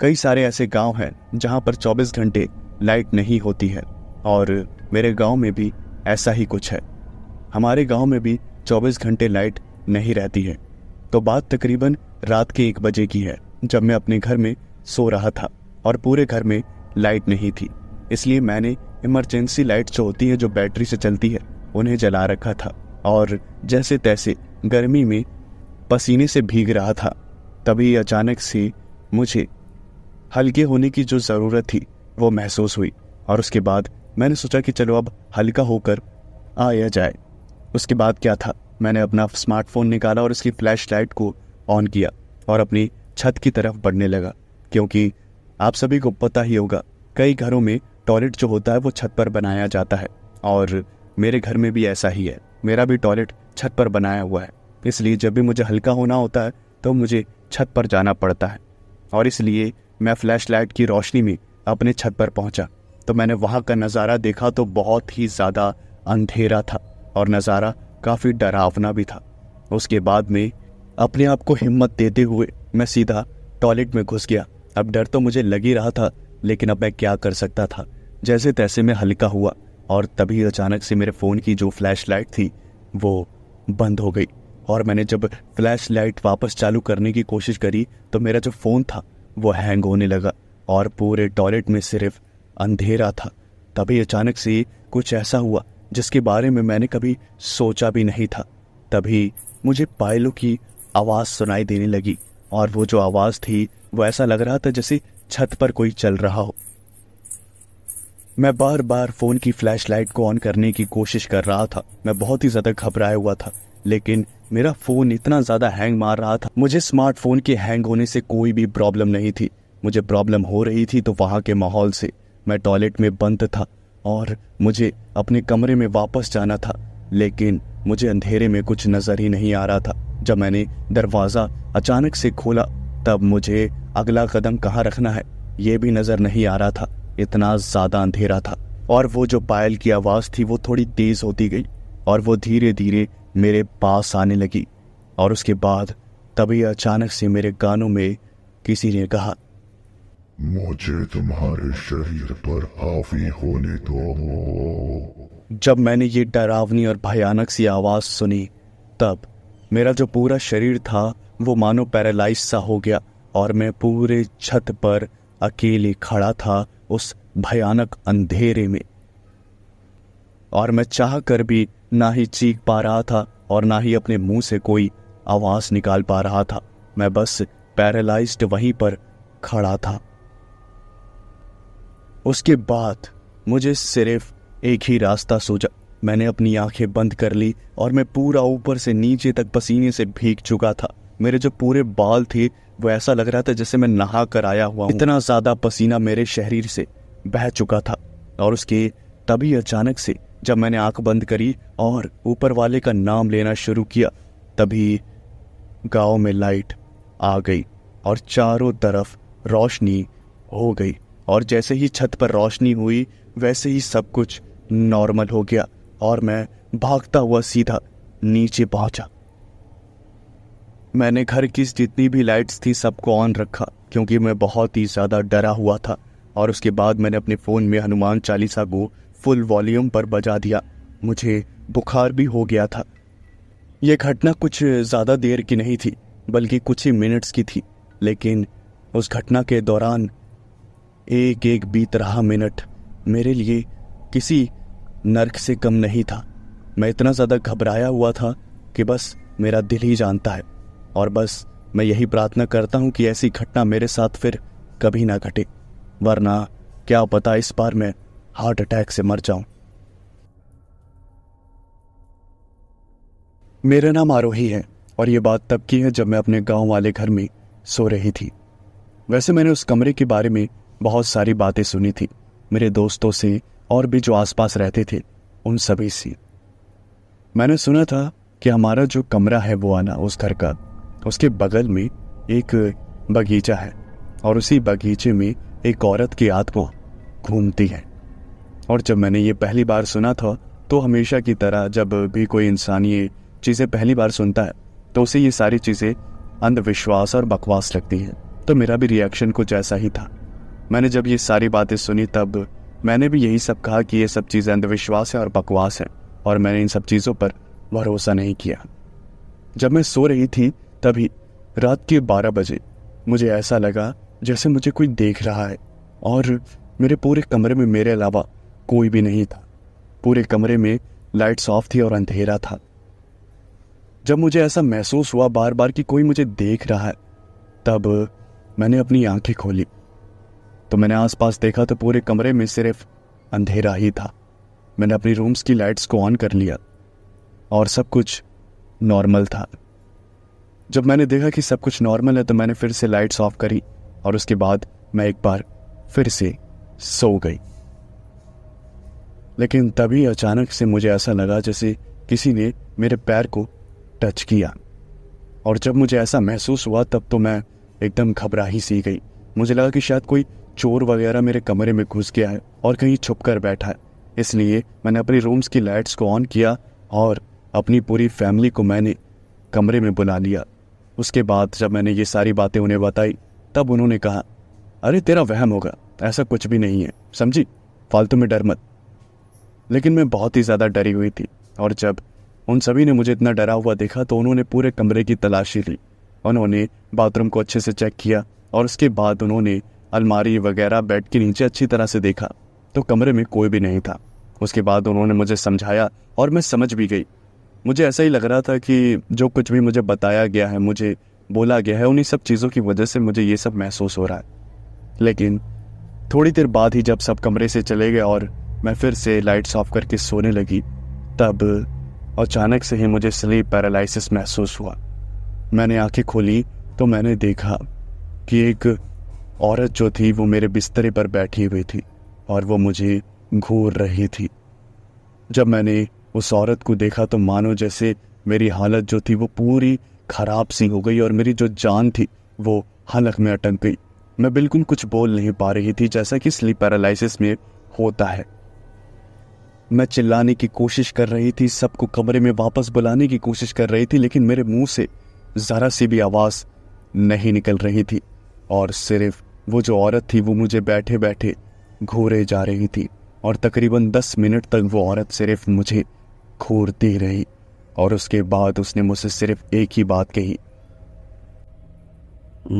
कई सारे ऐसे गांव हैं जहां पर 24 घंटे लाइट नहीं होती है और मेरे गांव में भी ऐसा ही कुछ है हमारे गांव में भी 24 घंटे लाइट नहीं रहती है तो बात तकरीबन रात के एक बजे की है जब मैं अपने घर में सो रहा था और पूरे घर में लाइट नहीं थी इसलिए मैंने इमरजेंसी लाइट जो होती है जो बैटरी से चलती है उन्हें जला रखा था और जैसे तैसे गर्मी में पसीने से भीग रहा था तभी अचानक से मुझे हल्के होने की जो ज़रूरत थी वो महसूस हुई और उसके बाद मैंने सोचा कि चलो अब हल्का होकर आया जाए उसके बाद क्या था मैंने अपना स्मार्टफोन निकाला और उसकी फ्लैश लाइट को ऑन किया और अपनी छत की तरफ बढ़ने लगा क्योंकि आप सभी को पता ही होगा कई घरों में टॉयलेट जो होता है वो छत पर बनाया जाता है और मेरे घर में भी ऐसा ही है मेरा भी टॉयलेट छत पर बनाया हुआ है इसलिए जब भी मुझे हल्का होना होता है तो मुझे छत पर जाना पड़ता है और इसलिए मैं फ्लैश लाइट की रोशनी में अपने छत पर पहुंचा तो मैंने वहाँ का नज़ारा देखा तो बहुत ही ज़्यादा अंधेरा था और नज़ारा काफ़ी डरावना भी था उसके बाद में अपने आप को हिम्मत देते हुए मैं सीधा टॉयलेट में घुस गया अब डर तो मुझे लग ही रहा था लेकिन अब मैं क्या कर सकता था जैसे तैसे मैं हल्का हुआ और तभी अचानक से मेरे फ़ोन की जो फ्लैश लाइट थी वो बंद हो गई और मैंने जब फ्लैश लाइट वापस चालू करने की कोशिश करी तो मेरा जो फ़ोन था वो हैंग होने लगा और पूरे टॉयलेट में सिर्फ अंधेरा था तभी अचानक से कुछ ऐसा हुआ जिसके बारे में मैंने कभी सोचा भी नहीं था तभी मुझे पायलों की आवाज़ सुनाई देने लगी और वो जो आवाज़ थी वो ऐसा लग रहा था जैसे छत पर कोई चल रहा हो मैं बार बार फोन की फ्लैशलाइट को ऑन करने की कोशिश कर रहा था मैं बहुत ही ज्यादा घबराया हुआ था लेकिन मेरा फोन इतना ज्यादा हैंग मार रहा था मुझे स्मार्टफोन के हैंग होने से कोई भी प्रॉब्लम नहीं थी मुझे प्रॉब्लम हो रही थी तो वहाँ के माहौल से मैं टॉयलेट में बंद था और मुझे अपने कमरे में वापस जाना था लेकिन मुझे अंधेरे में कुछ नजर ही नहीं आ रहा था जब मैंने दरवाज़ा अचानक से खोला तब मुझे अगला कदम कहाँ रखना है ये भी नज़र नहीं आ रहा था इतना ज़्यादा अंधेरा था और वो जो पायल की आवाज़ थी वो थोड़ी तेज़ होती गई और वो धीरे धीरे मेरे पास आने लगी और उसके बाद तभी अचानक से मेरे कानों में किसी ने कहा मुझे तुम्हारे शरीर पर हावी होने दो जब मैंने ये डरावनी और भयानक सी आवाज़ सुनी तब मेरा जो पूरा शरीर था वो मानो पैरालाइज सा हो गया और मैं पूरे छत पर अकेले खड़ा था उस भयानक अंधेरे में और मैं चाह कर भी ना ही चीख पा रहा था और ना ही अपने मुंह से कोई आवाज़ निकाल पा रहा था मैं बस पैरालाइज्ड वहीं पर खड़ा था उसके बाद मुझे सिर्फ एक ही रास्ता सोचा मैंने अपनी आंखें बंद कर ली और मैं पूरा ऊपर से नीचे तक पसीने से भीग चुका था मेरे जो पूरे बाल थे वो ऐसा लग रहा था जैसे मैं नहा कर आया हुआ इतना ज़्यादा पसीना मेरे शरीर से बह चुका था और उसके तभी अचानक से जब मैंने आंख बंद करी और ऊपर वाले का नाम लेना शुरू किया तभी गांव में लाइट आ गई और चारों तरफ रोशनी हो गई और जैसे ही छत पर रोशनी हुई वैसे ही सब कुछ नॉर्मल हो गया और मैं भागता हुआ सीधा नीचे पहुंचा मैंने घर की जितनी भी लाइट्स थी सबको ऑन रखा क्योंकि मैं बहुत ही ज़्यादा डरा हुआ था और उसके बाद मैंने अपने फ़ोन में हनुमान चालीसा को फुल वॉल्यूम पर बजा दिया मुझे बुखार भी हो गया था यह घटना कुछ ज़्यादा देर की नहीं थी बल्कि कुछ ही मिनट्स की थी लेकिन उस घटना के दौरान एक एक बीत रहा मिनट मेरे लिए किसी नर्क से कम नहीं था मैं इतना ज़्यादा घबराया हुआ था कि बस मेरा दिल ही जानता है और बस मैं यही प्रार्थना करता हूँ कि ऐसी घटना मेरे साथ फिर कभी ना घटे वरना क्या पता इस बार मैं हार्ट अटैक से मर जाऊं मेरा नाम आरोही है और ये बात तब की है जब मैं अपने गांव वाले घर में सो रही थी वैसे मैंने उस कमरे के बारे में बहुत सारी बातें सुनी थी मेरे दोस्तों से और भी जो आसपास रहते थे उन सभी से मैंने सुना था कि हमारा जो कमरा है वो आना उस घर का उसके बगल में एक बगीचा है और उसी बगीचे में एक औरत की आत्मा घूमती है और जब मैंने ये पहली बार सुना था तो हमेशा की तरह जब भी कोई इंसान ये चीज़ें पहली बार सुनता है तो उसे ये सारी चीज़ें अंधविश्वास और बकवास लगती हैं तो मेरा भी रिएक्शन कुछ ऐसा ही था मैंने जब ये सारी बातें सुनी तब मैंने भी यही सब कहा कि ये सब चीज़ें अंधविश्वास है और बकवास है और मैंने इन सब चीज़ों पर भरोसा नहीं किया जब मैं सो रही थी तभी रात के बारह बजे मुझे ऐसा लगा जैसे मुझे कोई देख रहा है और मेरे पूरे कमरे में मेरे अलावा कोई भी नहीं था पूरे कमरे में लाइट्स ऑफ थी और अंधेरा था जब मुझे ऐसा महसूस हुआ बार बार कि कोई मुझे देख रहा है तब मैंने अपनी आंखें खोली तो मैंने आसपास देखा तो पूरे कमरे में सिर्फ अंधेरा ही था मैंने अपनी रूम्स की लाइट्स को ऑन कर लिया और सब कुछ नॉर्मल था जब मैंने देखा कि सब कुछ नॉर्मल है तो मैंने फिर से लाइट्स ऑफ करी और उसके बाद मैं एक बार फिर से सो गई लेकिन तभी अचानक से मुझे ऐसा लगा जैसे किसी ने मेरे पैर को टच किया और जब मुझे ऐसा महसूस हुआ तब तो मैं एकदम घबरा ही सी गई मुझे लगा कि शायद कोई चोर वगैरह मेरे कमरे में घुस गया है और कहीं छुप कर बैठा है इसलिए मैंने अपनी रूम्स की लाइट्स को ऑन किया और अपनी पूरी फैमिली को मैंने कमरे में बुला लिया उसके बाद जब मैंने ये सारी बातें उन्हें बताई तब उन्होंने कहा अरे तेरा वहम होगा ऐसा कुछ भी नहीं है समझी फालतू में डर मत लेकिन मैं बहुत ही ज़्यादा डरी हुई थी और जब उन सभी ने मुझे इतना डरा हुआ देखा तो उन्होंने पूरे कमरे की तलाशी ली उन्होंने बाथरूम को अच्छे से चेक किया और उसके बाद उन्होंने अलमारी वगैरह बेड के नीचे अच्छी तरह से देखा तो कमरे में कोई भी नहीं था उसके बाद उन्होंने मुझे समझाया और मैं समझ भी गई मुझे ऐसा ही लग रहा था कि जो कुछ भी मुझे बताया गया है मुझे बोला गया है उन्हीं सब चीज़ों की वजह से मुझे ये सब महसूस हो रहा है लेकिन थोड़ी देर बाद ही जब सब कमरे से चले गए और मैं फिर से लाइट्स ऑफ करके सोने लगी तब अचानक से ही मुझे स्लीप पैरालिसिस महसूस हुआ मैंने आंखें खोली तो मैंने देखा कि एक औरत जो थी वो मेरे बिस्तरे पर बैठी हुई थी और वो मुझे घूर रही थी जब मैंने उस औरत को देखा तो मानो जैसे मेरी हालत जो थी वो पूरी खराब सी हो गई और मेरी जो जान थी वो हलक में अटक गई मैं बिल्कुल कुछ बोल नहीं पा रही थी जैसा कि स्लीप पैरालिसिस में होता है मैं चिल्लाने की कोशिश कर रही थी सबको कमरे में वापस बुलाने की कोशिश कर रही थी लेकिन मेरे मुंह से ज़रा सी भी आवाज़ नहीं निकल रही थी और सिर्फ वो जो औरत थी वो मुझे बैठे बैठे घोरे जा रही थी और तकरीबन दस मिनट तक वो औरत सिर्फ मुझे घूरती रही और उसके बाद उसने मुझसे सिर्फ एक ही बात कही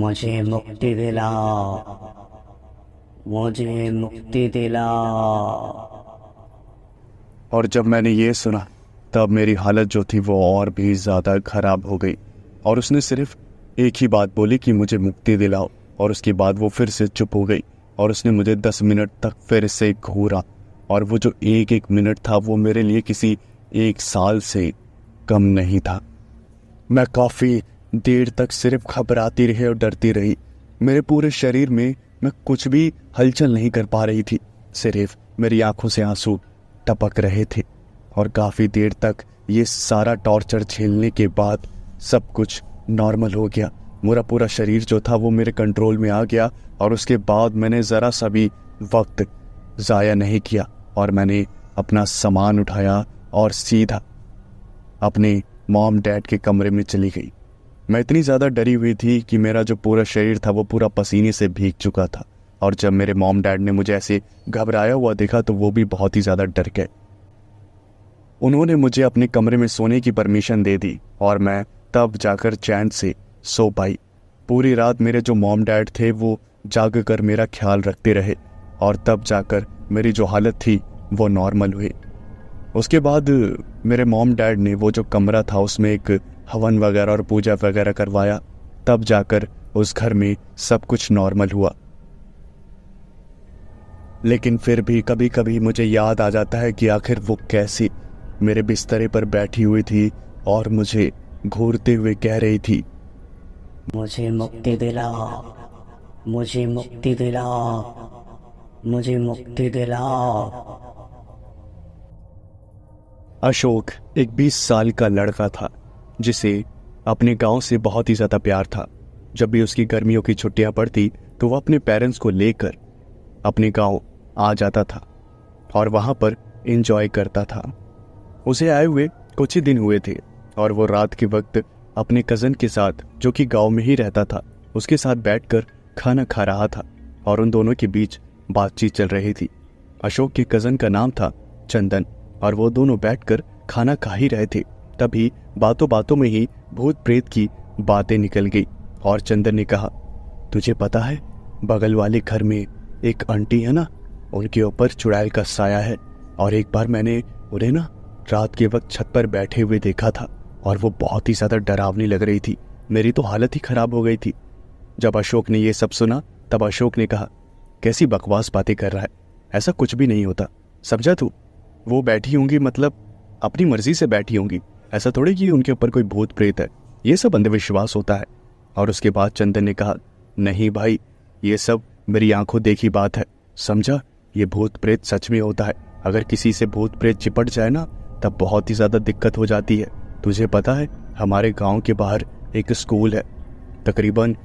मुझे मुक्ति दिला मुझे मुक्ति दिला और जब मैंने ये सुना तब मेरी हालत जो थी वो और भी ज़्यादा ख़राब हो गई और उसने सिर्फ एक ही बात बोली कि मुझे मुक्ति दिलाओ और उसके बाद वो फिर से चुप हो गई और उसने मुझे दस मिनट तक फिर से घूरा और वो जो एक एक मिनट था वो मेरे लिए किसी एक साल से कम नहीं था मैं काफ़ी देर तक सिर्फ घबराती रही और डरती रही मेरे पूरे शरीर में मैं कुछ भी हलचल नहीं कर पा रही थी सिर्फ मेरी आंखों से आंसू टपक रहे थे और काफ़ी देर तक ये सारा टॉर्चर झेलने के बाद सब कुछ नॉर्मल हो गया मेरा पूरा शरीर जो था वो मेरे कंट्रोल में आ गया और उसके बाद मैंने ज़रा सा भी वक्त ज़ाया नहीं किया और मैंने अपना सामान उठाया और सीधा अपने मॉम डैड के कमरे में चली गई मैं इतनी ज़्यादा डरी हुई थी कि मेरा जो पूरा शरीर था वो पूरा पसीने से भीग चुका था और जब मेरे मॉम डैड ने मुझे ऐसे घबराया हुआ देखा तो वो भी बहुत ही ज़्यादा डर गए उन्होंने मुझे अपने कमरे में सोने की परमिशन दे दी और मैं तब जाकर चैन से सो पाई पूरी रात मेरे जो मॉम डैड थे वो जाग कर मेरा ख्याल रखते रहे और तब जाकर मेरी जो हालत थी वो नॉर्मल हुई उसके बाद मेरे मॉम डैड ने वो जो कमरा था उसमें एक हवन वगैरह और पूजा वगैरह करवाया तब जाकर उस घर में सब कुछ नॉर्मल हुआ लेकिन फिर भी कभी कभी मुझे याद आ जाता है कि आखिर वो कैसी मेरे बिस्तरे पर बैठी हुई थी और मुझे घूरते हुए कह रही थी मुझे मुक्ति दिलाओ मुझे मुक्ति दिलाओ मुझे मुक्ति दिलाओ अशोक एक 20 साल का लड़का था जिसे अपने गांव से बहुत ही ज़्यादा प्यार था जब भी उसकी गर्मियों की छुट्टियां पड़ती तो वह अपने पेरेंट्स को लेकर अपने गांव आ जाता था और वहां पर एंजॉय करता था उसे आए हुए कुछ ही दिन हुए थे और वो रात के वक्त अपने कजन के साथ जो कि गांव में ही रहता था उसके साथ बैठकर खाना खा रहा था और उन दोनों के बीच बातचीत चल रही थी अशोक के कजन का नाम था चंदन और वो दोनों बैठकर खाना खा ही रहे थे तभी बातों बातों में ही भूत प्रेत की बातें निकल गई और चंदन ने कहा तुझे पता है बगल वाले घर में एक आंटी है ना उनके ऊपर चुड़ैल का साया है और एक बार मैंने उन्हें ना रात के वक्त छत पर बैठे हुए देखा था और वो बहुत ही ज़्यादा डरावनी लग रही थी मेरी तो हालत ही ख़राब हो गई थी जब अशोक ने यह सब सुना तब अशोक ने कहा कैसी बकवास बातें कर रहा है ऐसा कुछ भी नहीं होता समझा तू वो बैठी होंगी मतलब अपनी मर्जी से बैठी होंगी ऐसा थोड़ी कि उनके ऊपर कोई भूत प्रेत है ये सब अंधविश्वास होता है और उसके बाद चंदन ने कहा नहीं भाई ये सब मेरी आंखों देखी बात है समझा ये भूत प्रेत सच में होता है अगर किसी से भूत प्रेत चिपट जाए ना तब बहुत ही ज़्यादा दिक्कत हो जाती है तुझे पता है हमारे गांव के बाहर एक स्कूल है तकरीबन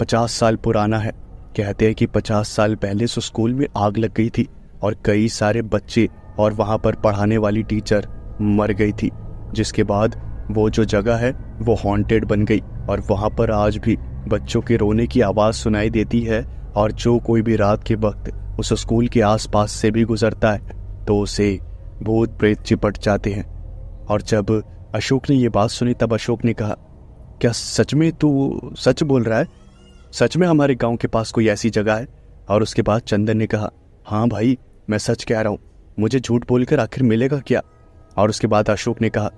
पचास साल पुराना है कहते हैं कि पचास साल पहले उस स्कूल में आग लग गई थी और कई सारे बच्चे और वहाँ पर पढ़ाने वाली टीचर मर गई थी जिसके बाद वो जो जगह है वो हॉन्टेड बन गई और वहाँ पर आज भी बच्चों के रोने की आवाज़ सुनाई देती है और जो कोई भी रात के वक्त उस स्कूल के आसपास से भी गुजरता है तो उसे भूत प्रेत चिपट जाते हैं और जब अशोक ने यह बात सुनी तब अशोक ने कहा क्या सच में तू सच बोल रहा है सच में हमारे गांव के पास कोई ऐसी जगह है और उसके बाद चंदन ने कहा हाँ भाई मैं सच कह रहा हूँ मुझे झूठ बोलकर आखिर मिलेगा क्या और उसके बाद अशोक ने कहा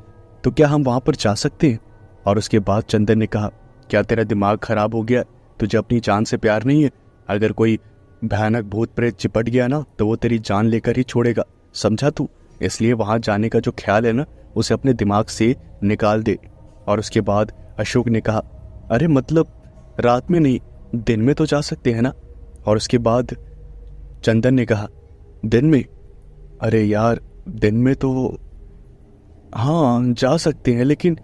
तो क्या हम वहाँ पर जा सकते हैं और उसके बाद चंदन ने कहा क्या तेरा दिमाग खराब हो गया तुझे अपनी जान से प्यार नहीं है अगर कोई भयानक भूत प्रेत चिपट गया ना तो वो तेरी जान लेकर ही छोड़ेगा समझा तू इसलिए वहाँ जाने का जो ख्याल है ना उसे अपने दिमाग से निकाल दे और उसके बाद अशोक ने कहा अरे मतलब रात में नहीं दिन में तो जा सकते हैं ना और उसके बाद चंदन ने कहा दिन में अरे यार दिन में तो हाँ जा सकते हैं लेकिन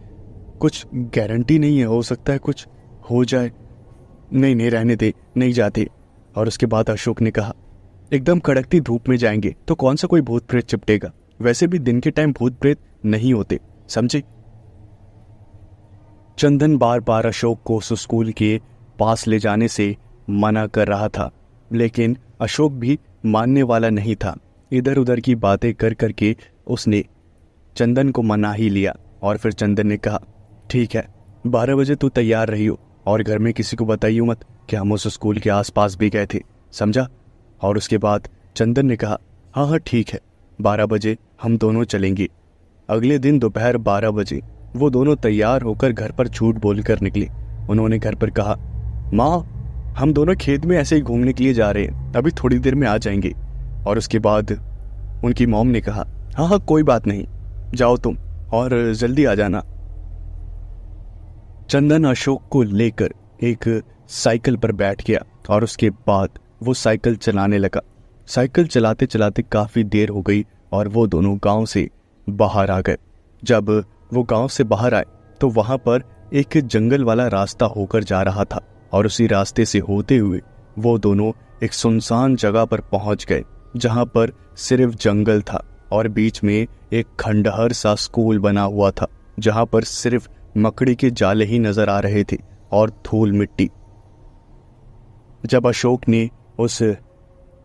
कुछ गारंटी नहीं है हो सकता है कुछ हो जाए नहीं नहीं रहने दे नहीं जाते और उसके बाद अशोक ने कहा एकदम कड़कती धूप में जाएंगे तो कौन सा कोई भूत प्रेत चिपटेगा वैसे भी दिन के टाइम भूत प्रेत नहीं होते समझे चंदन बार बार अशोक को उस स्कूल के पास ले जाने से मना कर रहा था लेकिन अशोक भी मानने वाला नहीं था इधर उधर की बातें कर करके उसने चंदन को मना ही लिया और फिर चंदन ने कहा ठीक है बारह बजे तू तैयार रही हो और घर में किसी को बताइयो मत कि हम उस स्कूल के आसपास भी गए थे समझा और उसके बाद चंदन ने कहा हाँ हाँ ठीक है बारह बजे हम दोनों चलेंगे अगले दिन दोपहर बारह बजे वो दोनों तैयार होकर घर पर छूट बोलकर निकले उन्होंने घर पर कहा माँ हम दोनों खेत में ऐसे ही घूमने के लिए जा रहे हैं अभी थोड़ी देर में आ जाएंगे और उसके बाद उनकी मॉम ने कहा हाँ हाँ कोई बात नहीं जाओ तुम और जल्दी आ जाना चंदन अशोक को लेकर एक साइकिल पर बैठ गया और उसके बाद वो साइकिल चलाने लगा साइकिल चलाते चलाते काफ़ी देर हो गई और वो दोनों गांव से बाहर आ गए जब वो गांव से बाहर आए तो वहां पर एक जंगल वाला रास्ता होकर जा रहा था और उसी रास्ते से होते हुए वो दोनों एक सुनसान जगह पर पहुंच गए जहां पर सिर्फ जंगल था और बीच में एक खंडहर सा स्कूल बना हुआ था जहां पर सिर्फ मकड़ी के जाले ही नजर आ रहे थे और धूल मिट्टी जब अशोक ने उस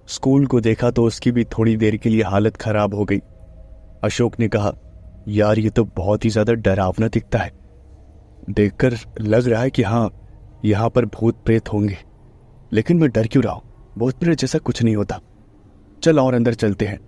स्कूल को देखा तो उसकी भी थोड़ी देर के लिए हालत खराब हो गई अशोक ने कहा यार ये तो बहुत ही ज़्यादा डरावना दिखता है देखकर लग रहा है कि हाँ यहाँ पर भूत प्रेत होंगे लेकिन मैं डर क्यों रहा हूँ भूत प्रेत जैसा कुछ नहीं होता चल और अंदर चलते हैं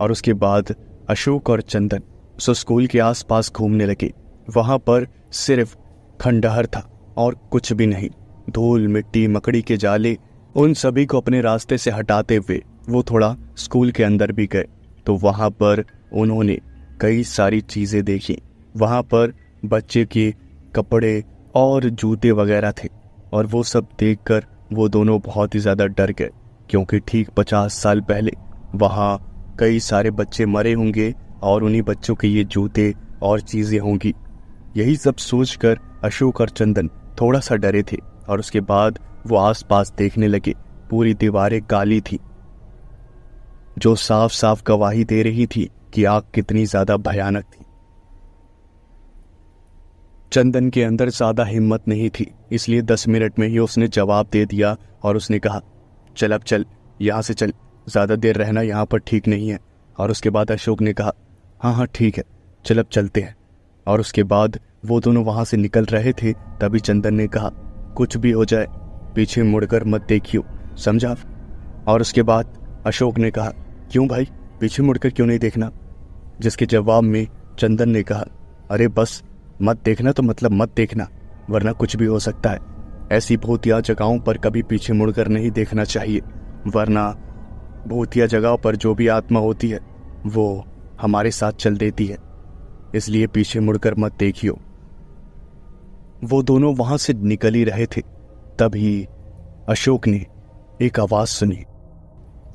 और उसके बाद अशोक और चंदन सो स्कूल के आसपास घूमने लगे वहां पर सिर्फ खंडहर था और कुछ भी नहीं धूल मिट्टी मकड़ी के जाले उन सभी को अपने रास्ते से हटाते हुए वो थोड़ा स्कूल के अंदर भी गए तो वहाँ पर उन्होंने कई सारी चीज़ें देखी वहाँ पर बच्चे के कपड़े और जूते वगैरह थे और वो सब देखकर वो दोनों बहुत ही ज़्यादा डर गए क्योंकि ठीक पचास साल पहले वहाँ कई सारे बच्चे मरे होंगे और उन्हीं बच्चों के ये जूते और चीज़ें होंगी यही सब सोचकर अशोक और चंदन थोड़ा सा डरे थे और उसके बाद वो आसपास देखने लगे पूरी दीवारें काली थी जो साफ साफ गवाही दे रही थी कि आग कितनी ज्यादा भयानक थी चंदन के अंदर ज्यादा हिम्मत नहीं थी इसलिए दस मिनट में ही उसने जवाब दे दिया और उसने कहा चल अब चल यहां से चल ज्यादा देर रहना यहां पर ठीक नहीं है और उसके बाद अशोक ने कहा हाँ हाँ ठीक है चल अब चलते हैं और उसके बाद वो दोनों वहां से निकल रहे थे तभी चंदन ने कहा कुछ भी हो जाए पीछे मुड़कर मत देखियो समझा और उसके बाद अशोक ने कहा क्यों भाई पीछे मुड़कर क्यों नहीं देखना जिसके जवाब में चंदन ने कहा अरे बस मत देखना तो मतलब मत देखना वरना कुछ भी हो सकता है ऐसी भूतिया जगहों पर कभी पीछे मुड़कर नहीं देखना चाहिए वरना भूतिया जगहों पर जो भी आत्मा होती है वो हमारे साथ चल देती है इसलिए पीछे मुड़कर मत देखियो वो दोनों वहां से निकल ही रहे थे तभी अशोक ने एक आवाज सुनी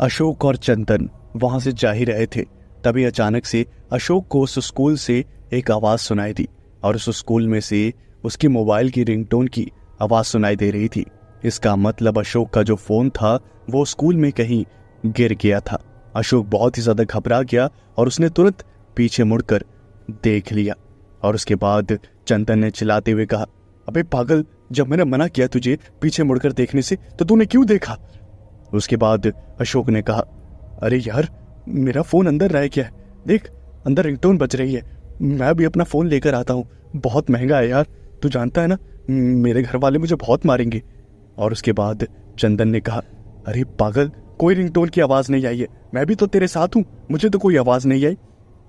अशोक और चंदन वहां से जा ही रहे थे तभी अचानक से अशोक को उस स्कूल से एक आवाज सुनाई दी और उस स्कूल में से उसके मोबाइल की रिंगटोन की आवाज सुनाई दे रही थी इसका मतलब अशोक का जो फोन था वो स्कूल में कहीं गिर गया था अशोक बहुत ही ज्यादा घबरा गया और उसने तुरंत पीछे मुड़कर देख लिया और उसके बाद चंदन ने चिल्लाते हुए कहा अबे पागल जब मैंने मना किया तुझे पीछे मुड़कर देखने से तो तूने क्यों देखा उसके बाद अशोक ने कहा अरे यार मेरा फ़ोन अंदर रह गया है देख अंदर रिंगटोन बज रही है मैं भी अपना फ़ोन लेकर आता हूँ बहुत महंगा है यार तू जानता है ना मेरे घर वाले मुझे बहुत मारेंगे और उसके बाद चंदन ने कहा अरे पागल कोई रिंगटोन की आवाज़ नहीं आई है मैं भी तो तेरे साथ हूँ मुझे तो कोई आवाज़ नहीं आई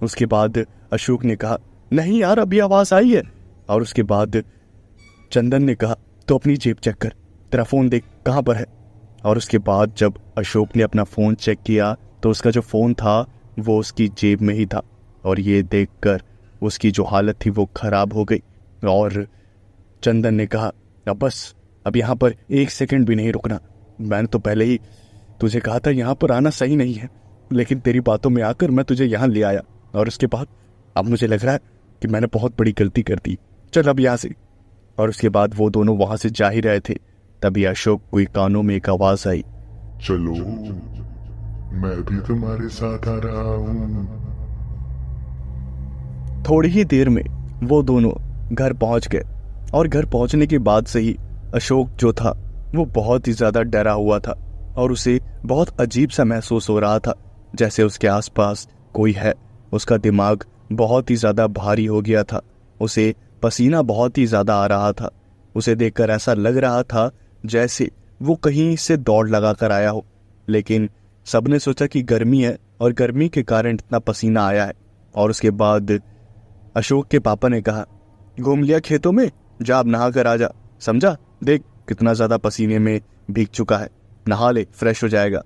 उसके बाद अशोक ने कहा नहीं यार अभी आवाज़ आई है और उसके बाद चंदन ने कहा तो अपनी जेब चेक कर तेरा फ़ोन देख कहाँ पर है और उसके बाद जब अशोक ने अपना फ़ोन चेक किया तो उसका जो फ़ोन था वो उसकी जेब में ही था और ये देखकर उसकी जो हालत थी वो ख़राब हो गई और चंदन ने कहा अब बस अब यहाँ पर एक सेकंड भी नहीं रुकना मैंने तो पहले ही तुझे कहा था यहाँ पर आना सही नहीं है लेकिन तेरी बातों में आकर मैं तुझे यहाँ ले आया और उसके बाद अब मुझे लग रहा है कि मैंने बहुत बड़ी गलती कर दी चल अब यहाँ से और उसके बाद वो दोनों वहां से जा ही रहे थे तभी अशोक को कानों में एक आवाज आई चलो मैं भी तुम्हारे साथ आ रहा हूं थोड़ी ही देर में वो दोनों घर पहुंच गए और घर पहुंचने के बाद से ही अशोक जो था वो बहुत ही ज्यादा डरा हुआ था और उसे बहुत अजीब सा महसूस हो रहा था जैसे उसके आसपास कोई है उसका दिमाग बहुत ही ज्यादा भारी हो गया था उसे पसीना बहुत ही ज़्यादा आ रहा था उसे देखकर ऐसा लग रहा था जैसे वो कहीं से दौड़ लगा कर आया हो लेकिन सबने सोचा कि गर्मी है और गर्मी के कारण इतना पसीना आया है और उसके बाद अशोक के पापा ने कहा घूम लिया खेतों में जा अब नहा कर आ जा समझा देख कितना ज़्यादा पसीने में भीग चुका है नहा ले फ्रेश हो जाएगा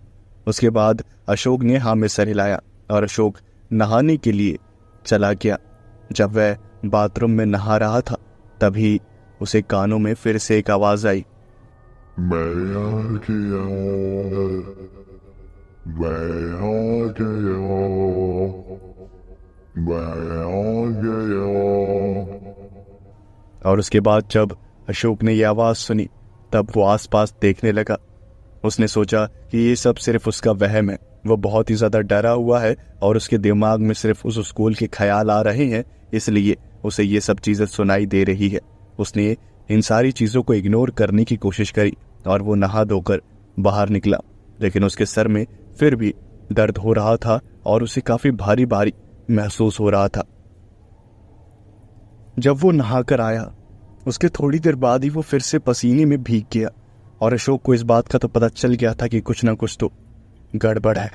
उसके बाद अशोक ने हाँ में सर हिलाया और अशोक नहाने के लिए चला गया जब वह बाथरूम में नहा रहा था तभी उसे कानों में फिर से एक आवाज आई मैं गया मैं गया और उसके बाद जब अशोक ने यह आवाज सुनी तब वो आसपास देखने लगा उसने सोचा कि ये सब सिर्फ उसका वहम है वो बहुत ही ज्यादा डरा हुआ है और उसके दिमाग में सिर्फ उस स्कूल के ख्याल आ रहे हैं इसलिए उसे ये सब चीज़ें सुनाई दे रही है उसने इन सारी चीज़ों को इग्नोर करने की कोशिश करी और वो नहा धोकर बाहर निकला लेकिन उसके सर में फिर भी दर्द हो रहा था और उसे काफ़ी भारी भारी महसूस हो रहा था जब वो नहाकर आया उसके थोड़ी देर बाद ही वो फिर से पसीने में भीग गया और अशोक को इस बात का तो पता चल गया था कि कुछ ना कुछ तो गड़बड़ है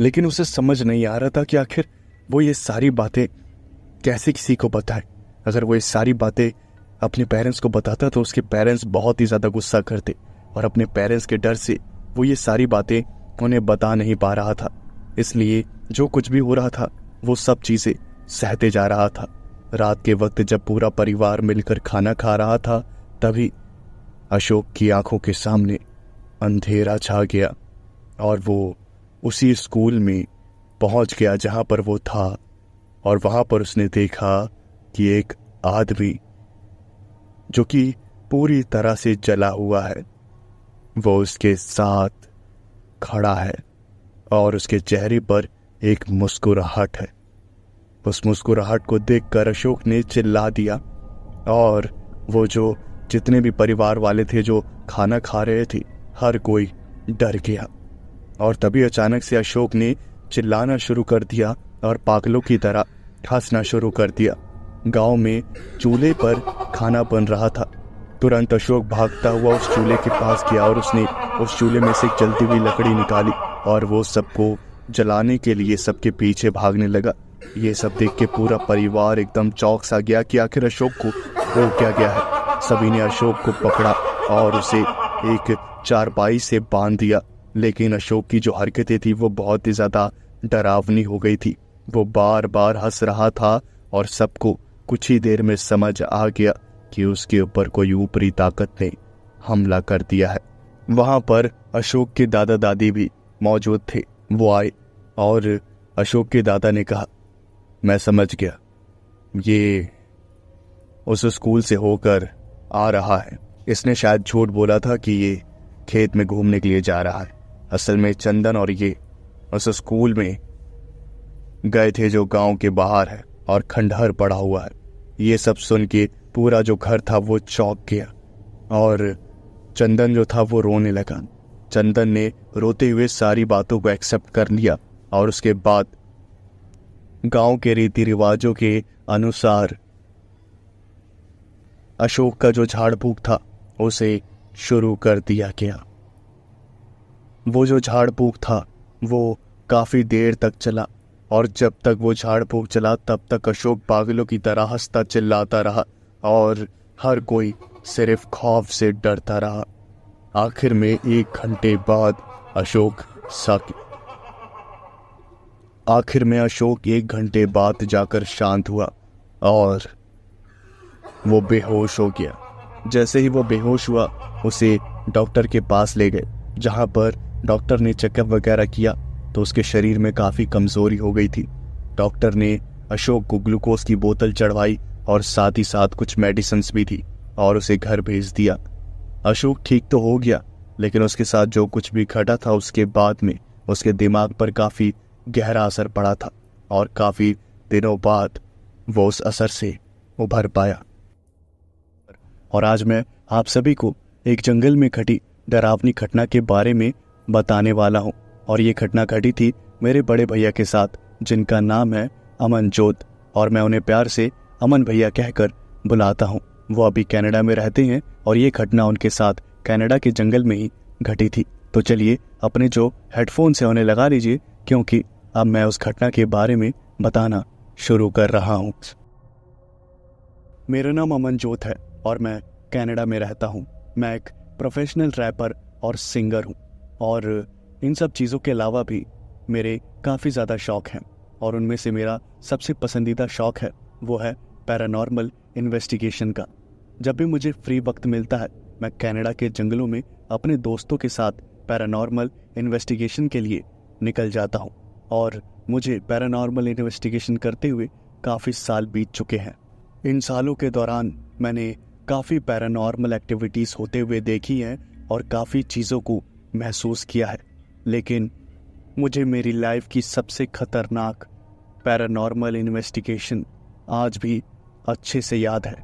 लेकिन उसे समझ नहीं आ रहा था कि आखिर वो ये सारी बातें कैसे किसी को बताए अगर वो ये सारी बातें अपने पेरेंट्स को बताता तो उसके पेरेंट्स बहुत ही ज़्यादा गुस्सा करते और अपने पेरेंट्स के डर से वो ये सारी बातें उन्हें बता नहीं पा रहा था इसलिए जो कुछ भी हो रहा था वो सब चीज़ें सहते जा रहा था रात के वक्त जब पूरा परिवार मिलकर खाना खा रहा था तभी अशोक की आंखों के सामने अंधेरा छा गया और वो उसी स्कूल में पहुंच गया जहां पर वो था और वहां पर उसने देखा कि एक आदमी जो कि पूरी तरह से जला हुआ है वो उसके साथ खड़ा है और उसके चेहरे पर एक मुस्कुराहट है उस मुस्कुराहट को देखकर अशोक ने चिल्ला दिया और वो जो जितने भी परिवार वाले थे जो खाना खा रहे थे हर कोई डर गया और तभी अचानक से अशोक ने चिल्लाना शुरू कर दिया और पागलों की तरह हंसना शुरू कर दिया गांव में चूल्हे पर खाना बन रहा था तुरंत अशोक भागता हुआ उस चूल्हे के पास गया और उसने उस चूल्हे में से जलती हुई लकड़ी निकाली और वो सबको जलाने के लिए सबके पीछे भागने लगा ये सब देख के पूरा परिवार एकदम चौक सा गया कि आखिर अशोक को हो क्या गया है सभी ने अशोक को पकड़ा और उसे एक चारपाई से बांध दिया लेकिन अशोक की जो हरकतें थी वो बहुत ही ज़्यादा डरावनी हो गई थी वो बार बार हंस रहा था और सबको कुछ ही देर में समझ आ गया कि उसके ऊपर कोई ऊपरी ताकत ने हमला कर दिया है वहां पर अशोक के दादा दादी भी मौजूद थे वो आए और अशोक के दादा ने कहा मैं समझ गया ये उस स्कूल से होकर आ रहा है इसने शायद झूठ बोला था कि ये खेत में घूमने के लिए जा रहा है असल में चंदन और ये उस स्कूल में गए थे जो गांव के बाहर है और खंडहर पड़ा हुआ है ये सब सुन के पूरा जो घर था वो चौक गया और चंदन जो था वो रोने लगा चंदन ने रोते हुए सारी बातों को एक्सेप्ट कर लिया और उसके बाद गांव के रीति रिवाजों के अनुसार अशोक का जो झाड़ फूक था उसे शुरू कर दिया गया वो जो झाड़ फूक था वो काफ़ी देर तक चला और जब तक वो झाड़ फूक चला तब तक अशोक पागलों की तरह हंसता चिल्लाता रहा और हर कोई सिर्फ खौफ से डरता रहा आखिर में एक घंटे बाद अशोक साकी आखिर में अशोक एक घंटे बाद जाकर शांत हुआ और वो बेहोश हो गया जैसे ही वो बेहोश हुआ उसे डॉक्टर के पास ले गए जहां पर डॉक्टर ने चेकअप वगैरह किया तो उसके शरीर में काफ़ी कमज़ोरी हो गई थी डॉक्टर ने अशोक को ग्लूकोज की बोतल चढ़वाई और साथ ही साथ कुछ मेडिसिन भी थी और उसे घर भेज दिया अशोक ठीक तो हो गया लेकिन उसके साथ जो कुछ भी घटा था उसके बाद में उसके दिमाग पर काफ़ी गहरा असर पड़ा था और काफ़ी दिनों बाद वो उस असर से उभर पाया और आज मैं आप सभी को एक जंगल में घटी डरावनी घटना के बारे में बताने वाला हूँ और ये घटना घटी थी मेरे बड़े भैया के साथ जिनका नाम है अमन जोत और मैं उन्हें प्यार से अमन भैया कहकर बुलाता हूँ वो अभी कनाडा में रहते हैं और ये घटना उनके साथ कनाडा के जंगल में ही घटी थी तो चलिए अपने जो हेडफोन से उन्हें लगा लीजिए क्योंकि अब मैं उस घटना के बारे में बताना शुरू कर रहा हूँ मेरा नाम अमनजोत है और मैं कनाडा में रहता हूँ मैं एक प्रोफेशनल रैपर और सिंगर हूँ और इन सब चीज़ों के अलावा भी मेरे काफ़ी ज़्यादा शौक हैं और उनमें से मेरा सबसे पसंदीदा शौक है वो है पैरानॉर्मल इन्वेस्टिगेशन का जब भी मुझे फ्री वक्त मिलता है मैं कनाडा के जंगलों में अपने दोस्तों के साथ पैरानॉर्मल इन्वेस्टिगेशन के लिए निकल जाता हूँ और मुझे पैरानॉर्मल इन्वेस्टिगेशन करते हुए काफ़ी साल बीत चुके हैं इन सालों के दौरान मैंने काफ़ी पैरानॉर्मल एक्टिविटीज़ होते हुए देखी हैं और काफ़ी चीज़ों को महसूस किया है लेकिन मुझे मेरी लाइफ की सबसे खतरनाक पैरानॉर्मल इन्वेस्टिगेशन आज भी अच्छे से याद है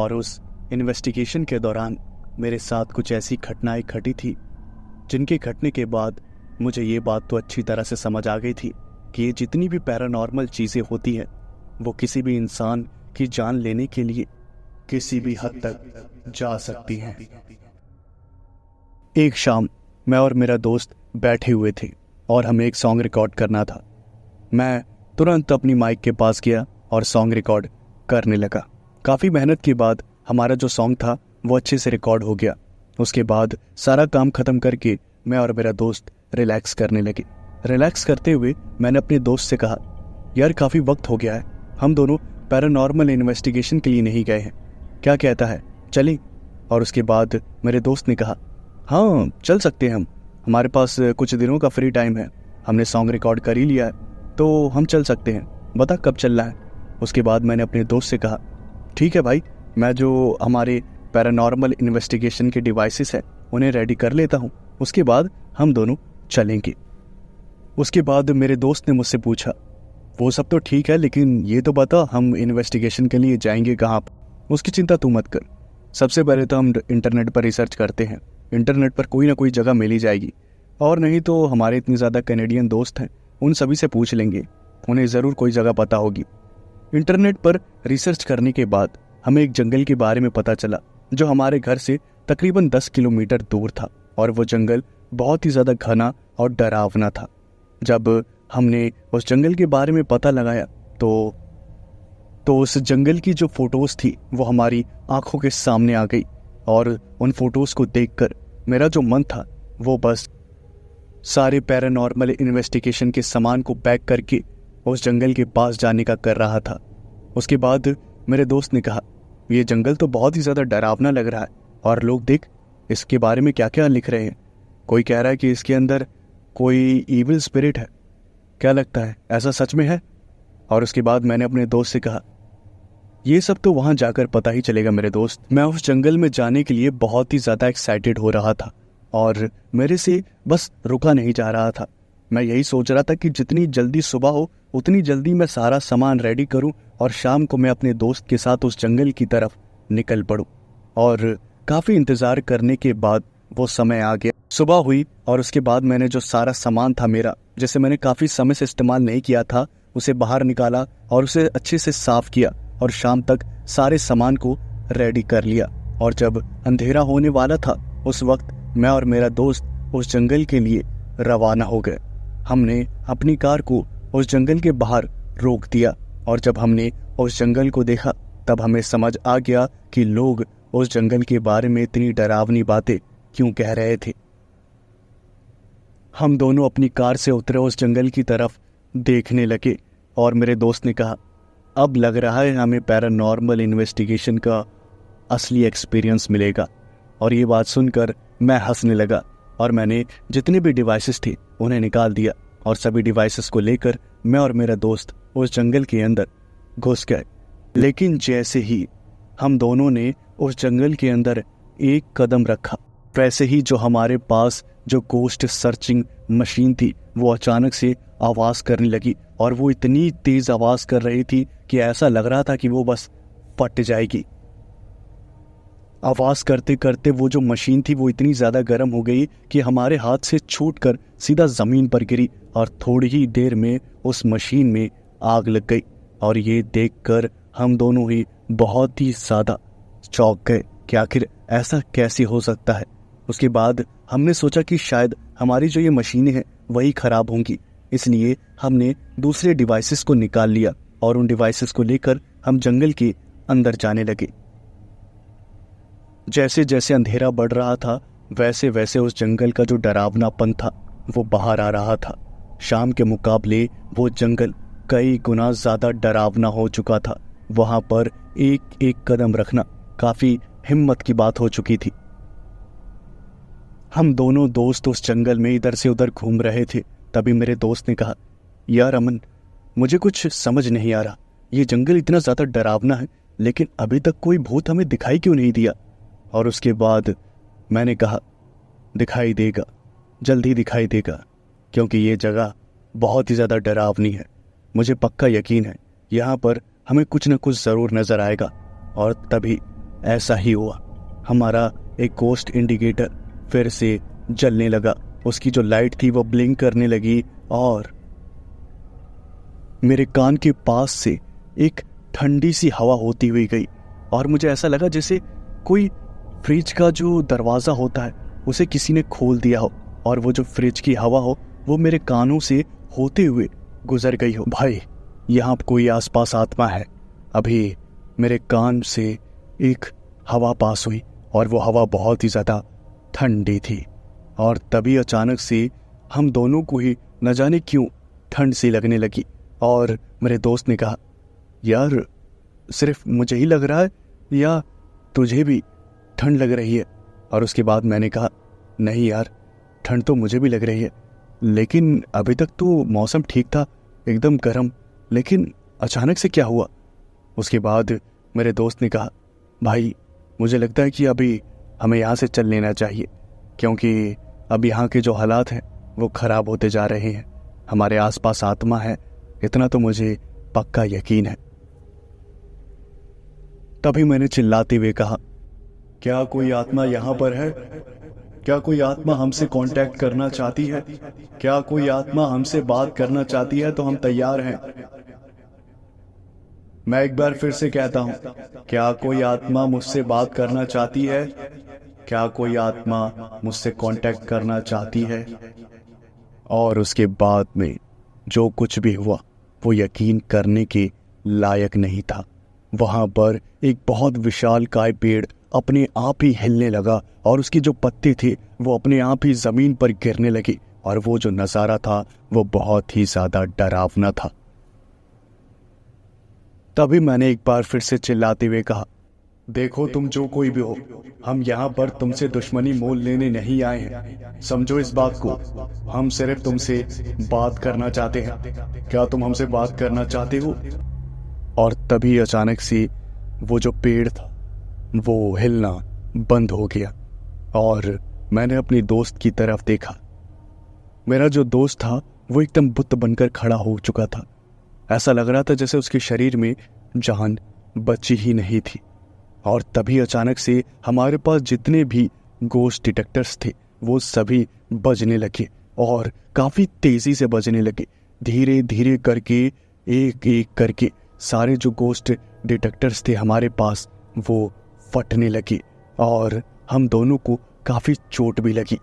और उस इन्वेस्टिगेशन के दौरान मेरे साथ कुछ ऐसी घटनाएं घटी थी जिनके घटने के बाद मुझे ये बात तो अच्छी तरह से समझ आ गई थी कि ये जितनी भी पैरानॉर्मल चीज़ें होती हैं वो किसी भी इंसान की जान लेने के लिए किसी भी हद तक जा सकती हैं एक शाम मैं और मेरा दोस्त बैठे हुए थे और हमें एक सॉन्ग रिकॉर्ड करना था मैं तुरंत अपनी माइक के पास गया और सॉन्ग रिकॉर्ड करने लगा काफ़ी मेहनत के बाद हमारा जो सॉन्ग था वो अच्छे से रिकॉर्ड हो गया उसके बाद सारा काम ख़त्म करके मैं और मेरा दोस्त रिलैक्स करने लगे रिलैक्स करते हुए मैंने अपने दोस्त से कहा यार काफ़ी वक्त हो गया है हम दोनों पैरानॉर्मल इन्वेस्टिगेशन के लिए नहीं गए हैं क्या कहता है चलें और उसके बाद मेरे दोस्त ने कहा हाँ चल सकते हैं हम हमारे पास कुछ दिनों का फ्री टाइम है हमने सॉन्ग रिकॉर्ड कर ही लिया है तो हम चल सकते हैं बता कब चलना है उसके बाद मैंने अपने दोस्त से कहा ठीक है भाई मैं जो हमारे पैरानॉर्मल इन्वेस्टिगेशन के डिवाइसेस हैं उन्हें रेडी कर लेता हूँ उसके बाद हम दोनों चलेंगे उसके बाद मेरे दोस्त ने मुझसे पूछा वो सब तो ठीक है लेकिन ये तो बता हम इन्वेस्टिगेशन के लिए जाएंगे कहाँ पर उसकी चिंता तू मत कर सबसे पहले तो हम इंटरनेट पर रिसर्च करते हैं इंटरनेट पर कोई ना कोई जगह मिल ही जाएगी और नहीं तो हमारे इतने ज़्यादा कैनेडियन दोस्त हैं उन सभी से पूछ लेंगे उन्हें ज़रूर कोई जगह पता होगी इंटरनेट पर रिसर्च करने के बाद हमें एक जंगल के बारे में पता चला जो हमारे घर से तकरीबन दस किलोमीटर दूर था और वो जंगल बहुत ही ज़्यादा घना और डरावना था जब हमने उस जंगल के बारे में पता लगाया तो तो उस जंगल की जो फोटोज़ थी वो हमारी आंखों के सामने आ गई और उन फोटोज़ को देखकर मेरा जो मन था वो बस सारे पैरानॉर्मल इन्वेस्टिगेशन के सामान को पैक करके उस जंगल के पास जाने का कर रहा था उसके बाद मेरे दोस्त ने कहा ये जंगल तो बहुत ही ज़्यादा डरावना लग रहा है और लोग देख इसके बारे में क्या क्या लिख रहे हैं कोई कह रहा है कि इसके अंदर कोई ईविल स्पिरिट है क्या लगता है ऐसा सच में है और उसके बाद मैंने अपने दोस्त से कहा ये सब तो वहाँ जाकर पता ही चलेगा मेरे दोस्त मैं उस जंगल में जाने के लिए बहुत ही ज़्यादा एक्साइटेड हो रहा था और मेरे से बस रुका नहीं जा रहा था मैं यही सोच रहा था कि जितनी जल्दी सुबह हो उतनी जल्दी मैं सारा सामान रेडी करूं और शाम को मैं अपने दोस्त के साथ उस जंगल की तरफ निकल पड़ूं और काफ़ी इंतज़ार करने के बाद वो समय आ गया सुबह हुई और उसके बाद मैंने जो सारा सामान था मेरा जिसे मैंने काफ़ी समय से इस्तेमाल नहीं किया था उसे बाहर निकाला और उसे अच्छे से साफ किया और शाम तक सारे सामान को रेडी कर लिया और जब अंधेरा होने वाला था उस वक्त मैं और मेरा दोस्त उस जंगल के लिए रवाना हो गए हमने अपनी कार को उस जंगल के बाहर रोक दिया और जब हमने उस जंगल को देखा तब हमें समझ आ गया कि लोग उस जंगल के बारे में इतनी डरावनी बातें क्यों कह रहे थे हम दोनों अपनी कार से उतरे उस जंगल की तरफ देखने लगे और मेरे दोस्त ने कहा अब लग रहा है हमें पैरानॉर्मल इन्वेस्टिगेशन का असली एक्सपीरियंस मिलेगा और ये बात सुनकर मैं हंसने लगा और मैंने जितने भी डिवाइसेस थे उन्हें निकाल दिया और सभी डिवाइसेस को लेकर मैं और मेरा दोस्त उस जंगल के अंदर घुस गए लेकिन जैसे ही हम दोनों ने उस जंगल के अंदर एक कदम रखा वैसे ही जो हमारे पास जो गोस्ट सर्चिंग मशीन थी वो अचानक से आवाज़ करने लगी और वो इतनी तेज़ आवाज़ कर रही थी कि ऐसा लग रहा था कि वो बस फट जाएगी आवाज़ करते करते वो जो मशीन थी वो इतनी ज़्यादा गर्म हो गई कि हमारे हाथ से छूट कर सीधा ज़मीन पर गिरी और थोड़ी ही देर में उस मशीन में आग लग गई और ये देखकर हम दोनों ही बहुत ही ज़्यादा चौक गए कि आखिर ऐसा कैसे हो सकता है उसके बाद हमने सोचा कि शायद हमारी जो ये मशीनें हैं वही ख़राब होंगी इसलिए हमने दूसरे डिवाइसेस को निकाल लिया और उन डिवाइसेस को लेकर हम जंगल के अंदर जाने लगे जैसे जैसे अंधेरा बढ़ रहा था वैसे वैसे उस जंगल का जो डरावनापन था वो बाहर आ रहा था शाम के मुकाबले वो जंगल कई गुना ज़्यादा डरावना हो चुका था वहां पर एक एक कदम रखना काफ़ी हिम्मत की बात हो चुकी थी हम दोनों दोस्त उस जंगल में इधर से उधर घूम रहे थे तभी मेरे दोस्त ने कहा यार अमन मुझे कुछ समझ नहीं आ रहा ये जंगल इतना ज़्यादा डरावना है लेकिन अभी तक कोई भूत हमें दिखाई क्यों नहीं दिया और उसके बाद मैंने कहा दिखाई देगा जल्दी दिखाई देगा क्योंकि ये जगह बहुत ही ज़्यादा डरावनी है मुझे पक्का यकीन है यहाँ पर हमें कुछ न कुछ ज़रूर नज़र आएगा और तभी ऐसा ही हुआ हमारा एक कोस्ट इंडिकेटर फिर से जलने लगा उसकी जो लाइट थी वो ब्लिंक करने लगी और मेरे कान के पास से एक ठंडी सी हवा होती हुई गई और मुझे ऐसा लगा जैसे कोई फ्रिज का जो दरवाज़ा होता है उसे किसी ने खोल दिया हो और वो जो फ्रिज की हवा हो वो मेरे कानों से होते हुए गुजर गई हो भाई यहाँ कोई आसपास आत्मा है अभी मेरे कान से एक हवा पास हुई और वो हवा बहुत ही ज़्यादा ठंडी थी और तभी अचानक से हम दोनों को ही न जाने क्यों ठंड सी लगने लगी और मेरे दोस्त ने कहा यार सिर्फ मुझे ही लग रहा है या तुझे भी ठंड लग रही है और उसके बाद मैंने कहा नहीं यार ठंड तो मुझे भी लग रही है लेकिन अभी तक तो मौसम ठीक था एकदम गर्म लेकिन अचानक से क्या हुआ उसके बाद मेरे दोस्त ने कहा भाई मुझे लगता है कि अभी हमें यहाँ से चल लेना चाहिए क्योंकि अब यहाँ के जो हालात हैं वो ख़राब होते जा रहे हैं हमारे आसपास आत्मा है इतना तो मुझे पक्का यकीन है तभी मैंने चिल्लाते हुए कहा क्या कोई आत्मा यहाँ पर है क्या कोई आत्मा हमसे कांटेक्ट करना चाहती है क्या कोई आत्मा हमसे बात करना चाहती है तो हम तैयार हैं मैं एक बार फिर से कहता हूं क्या कोई आत्मा मुझसे बात करना चाहती है क्या कोई आत्मा मुझसे कांटेक्ट करना चाहती है और उसके बाद में जो कुछ भी हुआ वो यकीन करने के लायक नहीं था वहां पर एक बहुत विशाल काय पेड़ अपने आप ही हिलने लगा और उसकी जो पत्ते थे वो अपने आप ही ज़मीन पर गिरने लगे और वो जो नज़ारा था वो बहुत ही ज़्यादा डरावना था तभी मैंने एक बार फिर से चिल्लाते हुए कहा देखो तुम जो कोई भी हो हम यहाँ पर तुमसे दुश्मनी मोल लेने नहीं आए हैं समझो इस बात को हम सिर्फ तुमसे बात करना चाहते हैं क्या तुम हमसे बात करना चाहते हो और तभी अचानक से वो जो पेड़ था वो हिलना बंद हो गया और मैंने अपने दोस्त की तरफ देखा मेरा जो दोस्त था वो एकदम बुत बनकर खड़ा हो चुका था ऐसा लग रहा था जैसे उसके शरीर में जान बची ही नहीं थी और तभी अचानक से हमारे पास जितने भी गोस्ट डिटेक्टर्स थे वो सभी बजने लगे और काफ़ी तेज़ी से बजने लगे धीरे धीरे करके एक एक करके सारे जो गोस्ट डिटेक्टर्स थे हमारे पास वो फटने लगे और हम दोनों को काफ़ी चोट भी लगी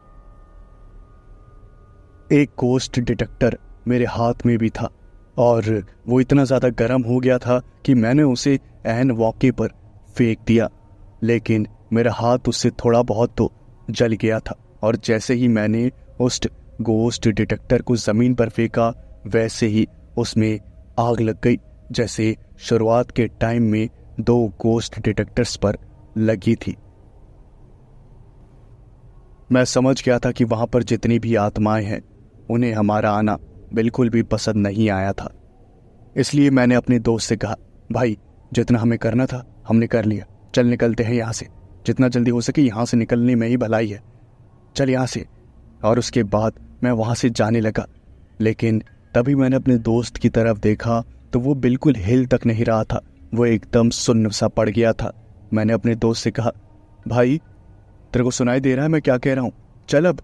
एक गोस्ट डिटेक्टर मेरे हाथ में भी था और वो इतना ज़्यादा गर्म हो गया था कि मैंने उसे एन वॉके पर फेंक दिया लेकिन मेरा हाथ उससे थोड़ा बहुत तो जल गया था और जैसे ही मैंने उस गोस्ट डिटेक्टर को ज़मीन पर फेंका वैसे ही उसमें आग लग गई जैसे शुरुआत के टाइम में दो गोस्ट डिटेक्टर्स पर लगी थी मैं समझ गया था कि वहां पर जितनी भी आत्माएं हैं उन्हें हमारा आना बिल्कुल भी पसंद नहीं आया था इसलिए मैंने अपने दोस्त से कहा भाई जितना हमें करना था हमने कर लिया चल निकलते हैं यहाँ से जितना जल्दी हो सके यहाँ से निकलने में ही भलाई है चल यहाँ से और उसके बाद मैं वहाँ से जाने लगा लेकिन तभी मैंने अपने दोस्त की तरफ देखा तो वो बिल्कुल हिल तक नहीं रहा था वो एकदम सुन्न सा पड़ गया था मैंने अपने दोस्त से कहा भाई तेरे को सुनाई दे रहा है मैं क्या कह रहा हूँ चल अब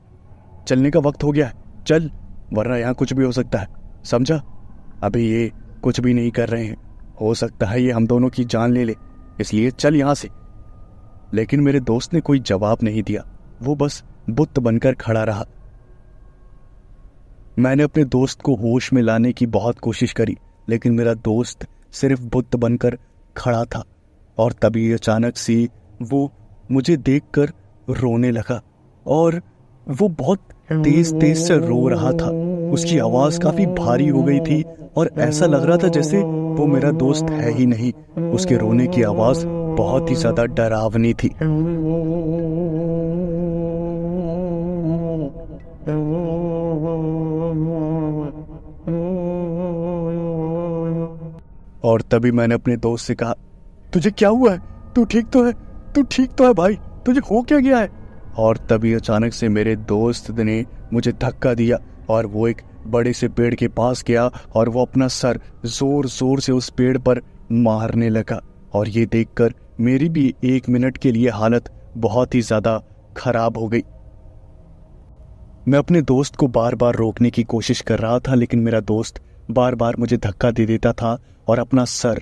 चलने का वक्त हो गया है चल वरना यहाँ कुछ भी हो सकता है समझा अभी ये कुछ भी नहीं कर रहे हैं हो सकता है ये हम दोनों की जान ले ले इसलिए चल यहां से लेकिन मेरे दोस्त ने कोई जवाब नहीं दिया वो बस बुत बनकर खड़ा रहा मैंने अपने दोस्त को होश में लाने की बहुत कोशिश करी लेकिन मेरा दोस्त सिर्फ बुत बनकर खड़ा था और तभी अचानक से वो मुझे देखकर रोने लगा और वो बहुत तेज तेज से रो रहा था उसकी आवाज काफी भारी हो गई थी और ऐसा लग रहा था जैसे वो मेरा दोस्त है ही नहीं उसके रोने की आवाज बहुत ही ज्यादा डरावनी थी और तभी मैंने अपने दोस्त से कहा तुझे क्या हुआ है तू ठीक तो है तू ठीक तो है भाई तुझे हो क्या गया है और तभी अचानक से मेरे दोस्त ने मुझे धक्का दिया और वो एक बड़े से पेड़ के पास गया और वो अपना सर जोर जोर से उस पेड़ पर मारने लगा और ये देखकर मेरी भी एक मिनट के लिए हालत बहुत ही ज़्यादा खराब हो गई मैं अपने दोस्त को बार बार रोकने की कोशिश कर रहा था लेकिन मेरा दोस्त बार बार मुझे धक्का दे देता था और अपना सर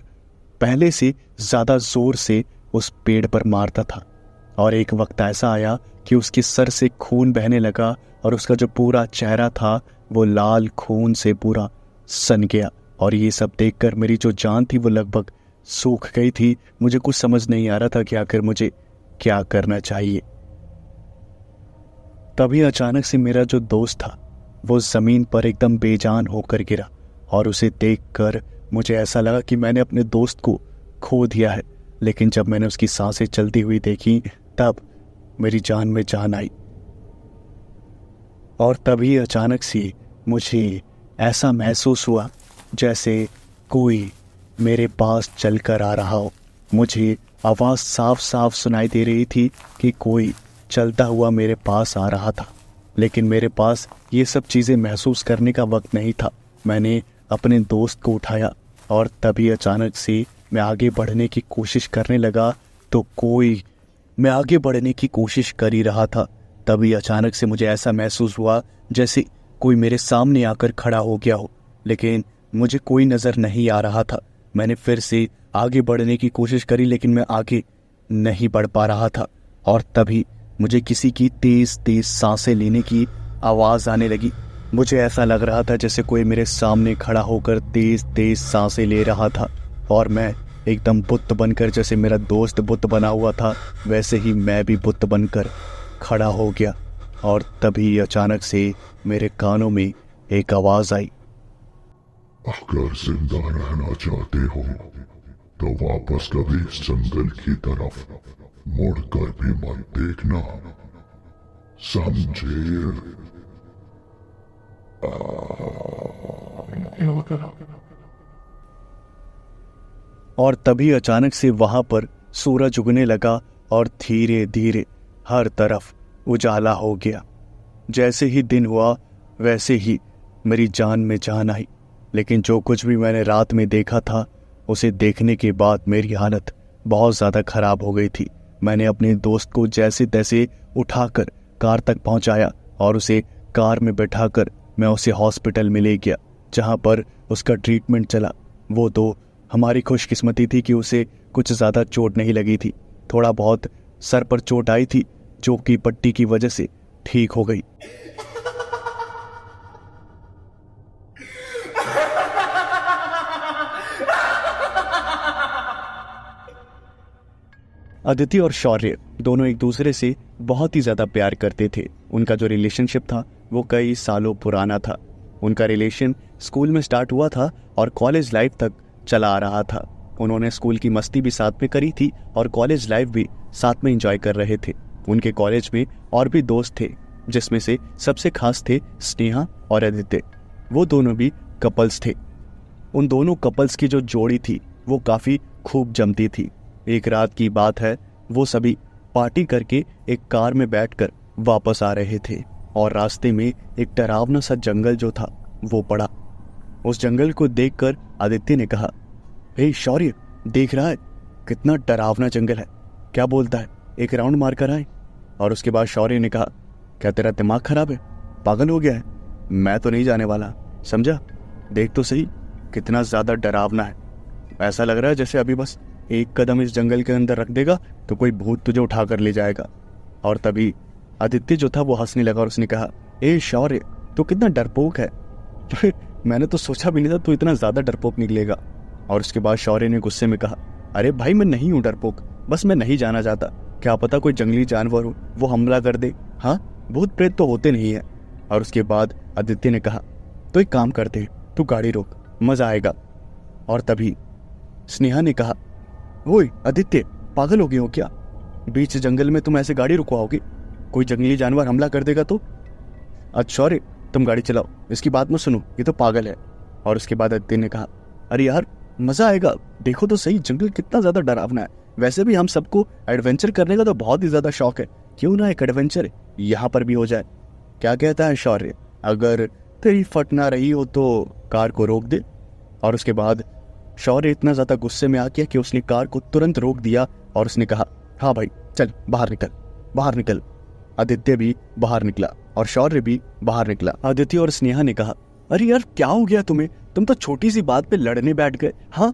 पहले से ज़्यादा ज़ोर से उस पेड़ पर मारता था और एक वक्त ऐसा आया कि उसके सर से खून बहने लगा और उसका जो पूरा चेहरा था वो लाल खून से पूरा सन गया और ये सब देखकर मेरी जो जान थी वो लगभग सूख गई थी मुझे कुछ समझ नहीं आ रहा था कि आखिर मुझे क्या करना चाहिए तभी अचानक से मेरा जो दोस्त था वो ज़मीन पर एकदम बेजान होकर गिरा और उसे देखकर मुझे ऐसा लगा कि मैंने अपने दोस्त को खो दिया है लेकिन जब मैंने उसकी सांसें चलती हुई देखी तब मेरी जान में जान आई और तभी अचानक सी मुझे ऐसा महसूस हुआ जैसे कोई मेरे पास चल कर आ रहा हो मुझे आवाज़ साफ साफ सुनाई दे रही थी कि कोई चलता हुआ मेरे पास आ रहा था लेकिन मेरे पास ये सब चीज़ें महसूस करने का वक्त नहीं था मैंने अपने दोस्त को उठाया और तभी अचानक से मैं आगे बढ़ने की कोशिश करने लगा तो कोई मैं आगे बढ़ने की कोशिश कर ही रहा था तभी अचानक से मुझे ऐसा महसूस हुआ जैसे कोई मेरे सामने आकर खड़ा हो गया हो लेकिन मुझे कोई नज़र नहीं आ रहा था मैंने फिर से आगे बढ़ने की कोशिश करी लेकिन मैं आगे नहीं बढ़ पा रहा था और तभी मुझे किसी की तेज़ तेज़ सांसें लेने की आवाज़ आने लगी मुझे ऐसा लग रहा था जैसे कोई मेरे सामने खड़ा होकर तेज़ तेज़ सांसें ले रहा था और मैं एकदम बुत बनकर जैसे मेरा दोस्त बुत बना हुआ था वैसे ही मैं भी बुत बनकर खड़ा हो गया और तभी अचानक से मेरे कानों में एक आवाज आई अगर जिंदा रहना चाहते हो तो वापस कभी इस जंगल की तरफ मुड़कर भी मत देखना समझे और तभी अचानक से वहां पर सूरज उगने लगा और धीरे धीरे हर तरफ उजाला हो गया जैसे ही दिन हुआ वैसे ही मेरी जान में जान आई लेकिन जो कुछ भी मैंने रात में देखा था उसे देखने के बाद मेरी हालत बहुत ज़्यादा खराब हो गई थी मैंने अपने दोस्त को जैसे तैसे उठाकर कार तक पहुंचाया और उसे कार में बैठाकर मैं उसे हॉस्पिटल में ले गया जहां पर उसका ट्रीटमेंट चला वो तो हमारी खुशकिस्मती थी कि उसे कुछ ज़्यादा चोट नहीं लगी थी थोड़ा बहुत सर पर चोट आई थी जो कि पट्टी की वजह से ठीक हो गई अदिति और शौर्य दोनों एक दूसरे से बहुत ही ज्यादा प्यार करते थे उनका जो रिलेशनशिप था वो कई सालों पुराना था उनका रिलेशन स्कूल में स्टार्ट हुआ था और कॉलेज लाइफ तक चला आ रहा था उन्होंने स्कूल की मस्ती भी साथ में करी थी और कॉलेज लाइफ भी साथ में इंजॉय कर रहे थे उनके कॉलेज में और भी दोस्त थे जिसमें से सबसे खास थे स्नेहा और आदित्य वो दोनों भी कपल्स थे उन दोनों कपल्स की जो जोड़ी थी वो काफ़ी खूब जमती थी एक रात की बात है वो सभी पार्टी करके एक कार में बैठकर वापस आ रहे थे और रास्ते में एक डरावना सा जंगल जो था वो पड़ा उस जंगल को देखकर आदित्य ने कहा हे शौर्य देख रहा है कितना डरावना जंगल है क्या बोलता है एक राउंड मार कर आए और उसके बाद शौर्य ने कहा क्या तेरा दिमाग खराब है पागल हो गया है मैं तो नहीं जाने वाला समझा देख तो सही कितना ज़्यादा डरावना है ऐसा लग रहा है जैसे अभी बस एक कदम इस जंगल के अंदर रख देगा तो कोई भूत तुझे उठा कर ले जाएगा और तभी आदित्य जो था वो हंसने लगा और उसने कहा ए शौर्य तू तो कितना डरपोक है मैंने तो सोचा भी नहीं था तू तो इतना ज़्यादा डरपोक निकलेगा और उसके बाद शौर्य ने गुस्से में कहा अरे भाई मैं नहीं हूँ डरपोक बस मैं नहीं जाना चाहता क्या पता कोई जंगली जानवर हो वो हमला कर दे हाँ भूत प्रेत तो होते नहीं है और उसके बाद आदित्य ने कहा तो एक काम करते हैं तू गाड़ी रोक मज़ा आएगा और तभी स्नेहा ने कहा ओए आदित्य पागल हो गए हो क्या बीच जंगल में तुम ऐसे गाड़ी रुकवाओगे कोई जंगली जानवर हमला कर देगा तो अच्छा रे तुम गाड़ी चलाओ इसकी बात मत सुनो ये तो पागल है और उसके बाद आदित्य ने कहा अरे यार मजा आएगा देखो तो सही जंगल कितना ज्यादा डरावना है वैसे भी हम सबको एडवेंचर करने का तो बहुत ही ज्यादा शौक है क्यों ना एक एडवेंचर यहाँ पर भी हो जाए क्या कहता है शौर्य अगर तेरी फट ना रही हो तो कार को रोक दे और उसके बाद शौर्य इतना ज्यादा गुस्से में आ गया कि उसने कार को तुरंत रोक दिया और उसने कहा हाँ भाई चल बाहर निकल बाहर निकल आदित्य भी बाहर निकला और शौर्य भी बाहर निकला आदित्य और स्नेहा ने कहा अरे यार क्या हो गया तुम्हें तुम तो छोटी सी बात पे लड़ने बैठ गए हाँ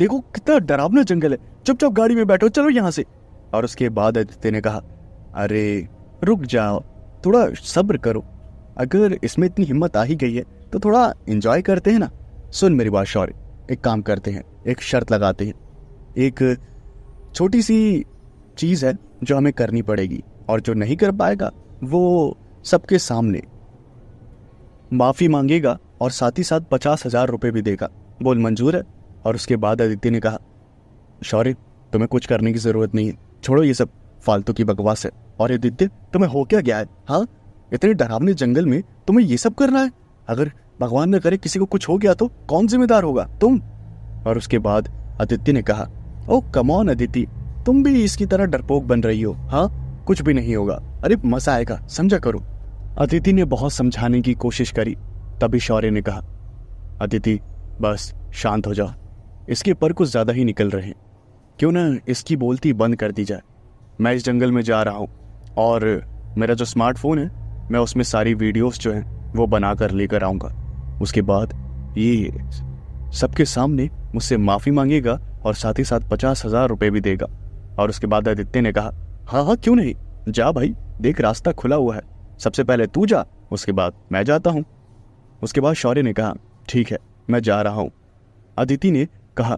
देखो कितना डरावना जंगल है चुपचाप गाड़ी में बैठो चलो यहाँ से और उसके बाद आदित्य ने कहा अरे रुक जाओ थोड़ा सब्र करो अगर इसमें इतनी हिम्मत आ ही गई है तो थोड़ा इंजॉय करते हैं ना सुन मेरी बात शौर्य एक काम करते हैं एक शर्त लगाते हैं एक छोटी सी चीज़ है जो हमें करनी पड़ेगी और जो नहीं कर पाएगा वो सबके सामने माफ़ी मांगेगा और साथ ही साथ पचास हजार रुपये भी देगा बोल मंजूर है और उसके बाद आदित्य ने कहा शौरी तुम्हें कुछ करने की ज़रूरत नहीं है छोड़ो ये सब फालतू की बकवास है और आदित्य तुम्हें हो क्या गया है हाँ इतने डरावने जंगल में तुम्हें ये सब करना है अगर भगवान ने करे किसी को कुछ हो गया तो कौन जिम्मेदार होगा तुम और उसके बाद आदित्य ने कहा ओ कमौन अदिति तुम भी इसकी तरह डरपोक बन रही हो हाँ कुछ भी नहीं होगा अरे मजा आएगा समझा करो अतिथि ने बहुत समझाने की कोशिश करी तभी शौर्य ने कहा अतिथि बस शांत हो जाओ इसके पर कुछ ज़्यादा ही निकल रहे हैं क्यों ना इसकी बोलती बंद कर दी जाए मैं इस जंगल में जा रहा हूँ और मेरा जो स्मार्टफोन है मैं उसमें सारी वीडियोस जो हैं वो बना कर लेकर आऊँगा उसके बाद ये सबके सामने मुझसे माफ़ी मांगेगा और साथ ही साथ पचास हज़ार रुपये भी देगा और उसके बाद आदित्य ने कहा हाँ हाँ क्यों नहीं जा भाई देख रास्ता खुला हुआ है सबसे पहले तू जा उसके बाद मैं जाता हूँ उसके बाद शौर्य ने कहा ठीक है मैं जा रहा हूँ अदिति ने कहा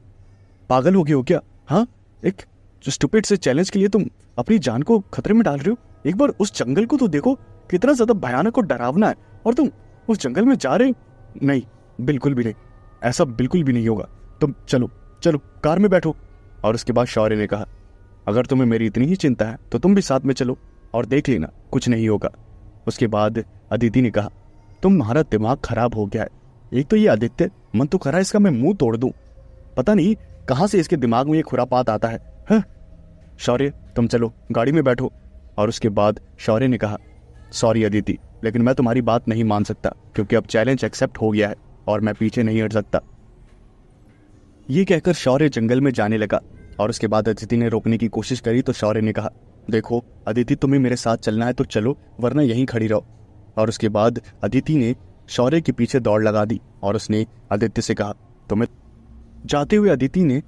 पागल हो गए हो क्या हाँ एक स्टूपिड से चैलेंज के लिए तुम अपनी जान को खतरे में डाल रहे हो एक बार उस जंगल को तो देखो कितना ज़्यादा भयानक और डरावना है और तुम उस जंगल में जा रहे नहीं बिल्कुल भी नहीं ऐसा बिल्कुल भी नहीं होगा तुम चलो चलो कार में बैठो और उसके बाद शौर्य ने कहा अगर तुम्हें मेरी इतनी ही चिंता है तो तुम भी साथ में चलो और देख लेना कुछ नहीं होगा उसके बाद अदिति ने कहा तुम्हारा दिमाग खराब हो गया है एक तो ये आदित्य मन तो करा इसका मैं मुंह तोड़ दूं पता नहीं कहाँ से इसके दिमाग में ये खुरापात आता है शौर्य तुम चलो गाड़ी में बैठो और उसके बाद शौर्य ने कहा सॉरी अदिति लेकिन मैं तुम्हारी बात नहीं मान सकता क्योंकि अब चैलेंज एक्सेप्ट हो गया है और मैं पीछे नहीं हट सकता ये कहकर शौर्य जंगल में जाने लगा और उसके बाद अदिति ने रोकने की कोशिश करी तो शौर्य ने कहा देखो अदिति तुम्हें मेरे साथ चलना है तो चलो वरना यहीं खड़ी रहो और उसके बाद अदिति ने शौर्य के पीछे दौड़ लगा दी और उसने आदित्य से कहा तुम्हें जाते हुए अदिति ने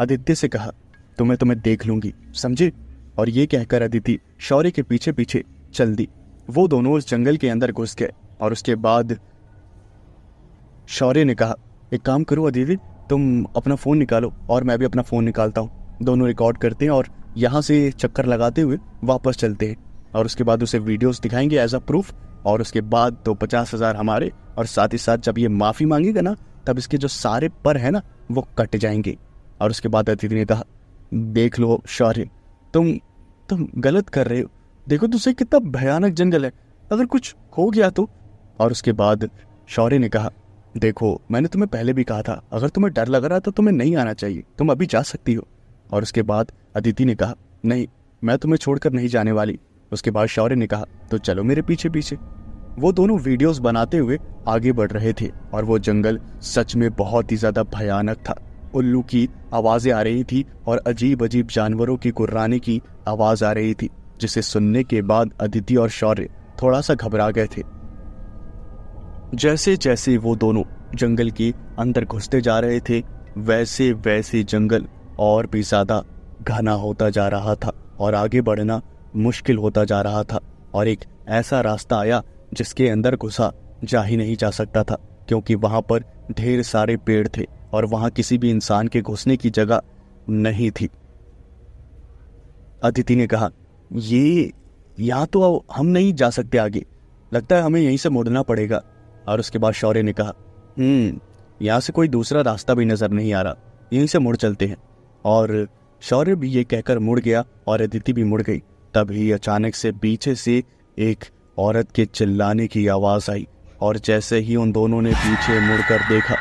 आदित्य से कहा तुम्हें तुम्हें तो देख लूंगी समझे और ये कहकर अदिति शौर्य के पीछे पीछे चल दी वो दोनों उस जंगल के अंदर घुस गए और उसके बाद शौर्य ने कहा एक काम करो अदिति तुम अपना फ़ोन निकालो और मैं भी अपना फ़ोन निकालता हूँ दोनों रिकॉर्ड करते हैं और यहाँ से चक्कर लगाते हुए वापस चलते हैं और उसके बाद उसे वीडियोस दिखाएंगे एज अ प्रूफ और उसके बाद तो पचास हज़ार हमारे और साथ ही साथ जब ये माफ़ी मांगेगा ना तब इसके जो सारे पर है ना वो कट जाएंगे और उसके बाद अतिथि ने कहा देख लो शौर्य तुम तुम गलत कर रहे हो देखो तुझसे तो कितना भयानक जंगल है अगर कुछ हो गया तो और उसके बाद शौर्य ने कहा देखो मैंने तुम्हें पहले भी कहा था अगर तुम्हें डर लग रहा था तो तुम्हें नहीं आना चाहिए तुम अभी जा सकती हो और उसके बाद अदिति ने कहा नहीं मैं तुम्हें छोड़कर नहीं जाने वाली उसके बाद शौर्य ने कहा तो चलो मेरे पीछे पीछे वो दोनों वीडियोस बनाते हुए आगे बढ़ रहे थे और वो जंगल सच में बहुत ही ज्यादा भयानक था उल्लू की आवाजें आ रही थी और अजीब अजीब जानवरों की कुर्राने की आवाज आ रही थी जिसे सुनने के बाद अदिति और शौर्य थोड़ा सा घबरा गए थे जैसे जैसे वो दोनों जंगल के अंदर घुसते जा रहे थे वैसे वैसे जंगल और भी ज़्यादा घना होता जा रहा था और आगे बढ़ना मुश्किल होता जा रहा था और एक ऐसा रास्ता आया जिसके अंदर घुसा जा ही नहीं जा सकता था क्योंकि वहां पर ढेर सारे पेड़ थे और वहाँ किसी भी इंसान के घुसने की जगह नहीं थी अदिति ने कहा ये यहाँ तो हम नहीं जा सकते आगे लगता है हमें यहीं से मुड़ना पड़ेगा और उसके बाद शौर्य ने कहा हम्म यहाँ से कोई दूसरा रास्ता भी नज़र नहीं आ रहा यहीं से मुड़ चलते हैं और शौर्य भी ये कहकर मुड़ गया और अदिति भी मुड़ गई तभी अचानक से पीछे से एक औरत के चिल्लाने की आवाज़ आई और जैसे ही उन दोनों ने पीछे मुड़कर देखा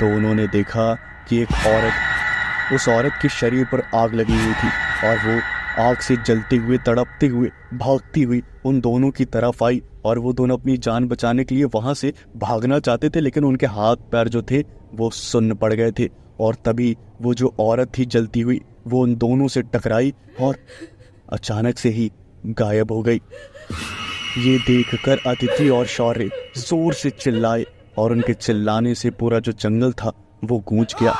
तो उन्होंने देखा कि एक औरत उस औरत के शरीर पर आग लगी हुई थी और वो आग से जलते हुए तड़पते हुए भागती हुई उन दोनों की तरफ आई और वो दोनों अपनी जान बचाने के लिए वहां से भागना चाहते थे लेकिन उनके हाथ पैर जो थे वो सुन्न पड़ गए थे और तभी वो जो औरत थी जलती हुई वो उन दोनों से टकराई और अचानक से ही गायब हो गई ये देखकर अतिथि और शौर्य जोर से चिल्लाए और उनके चिल्लाने से पूरा जो जंगल था वो गूंज गया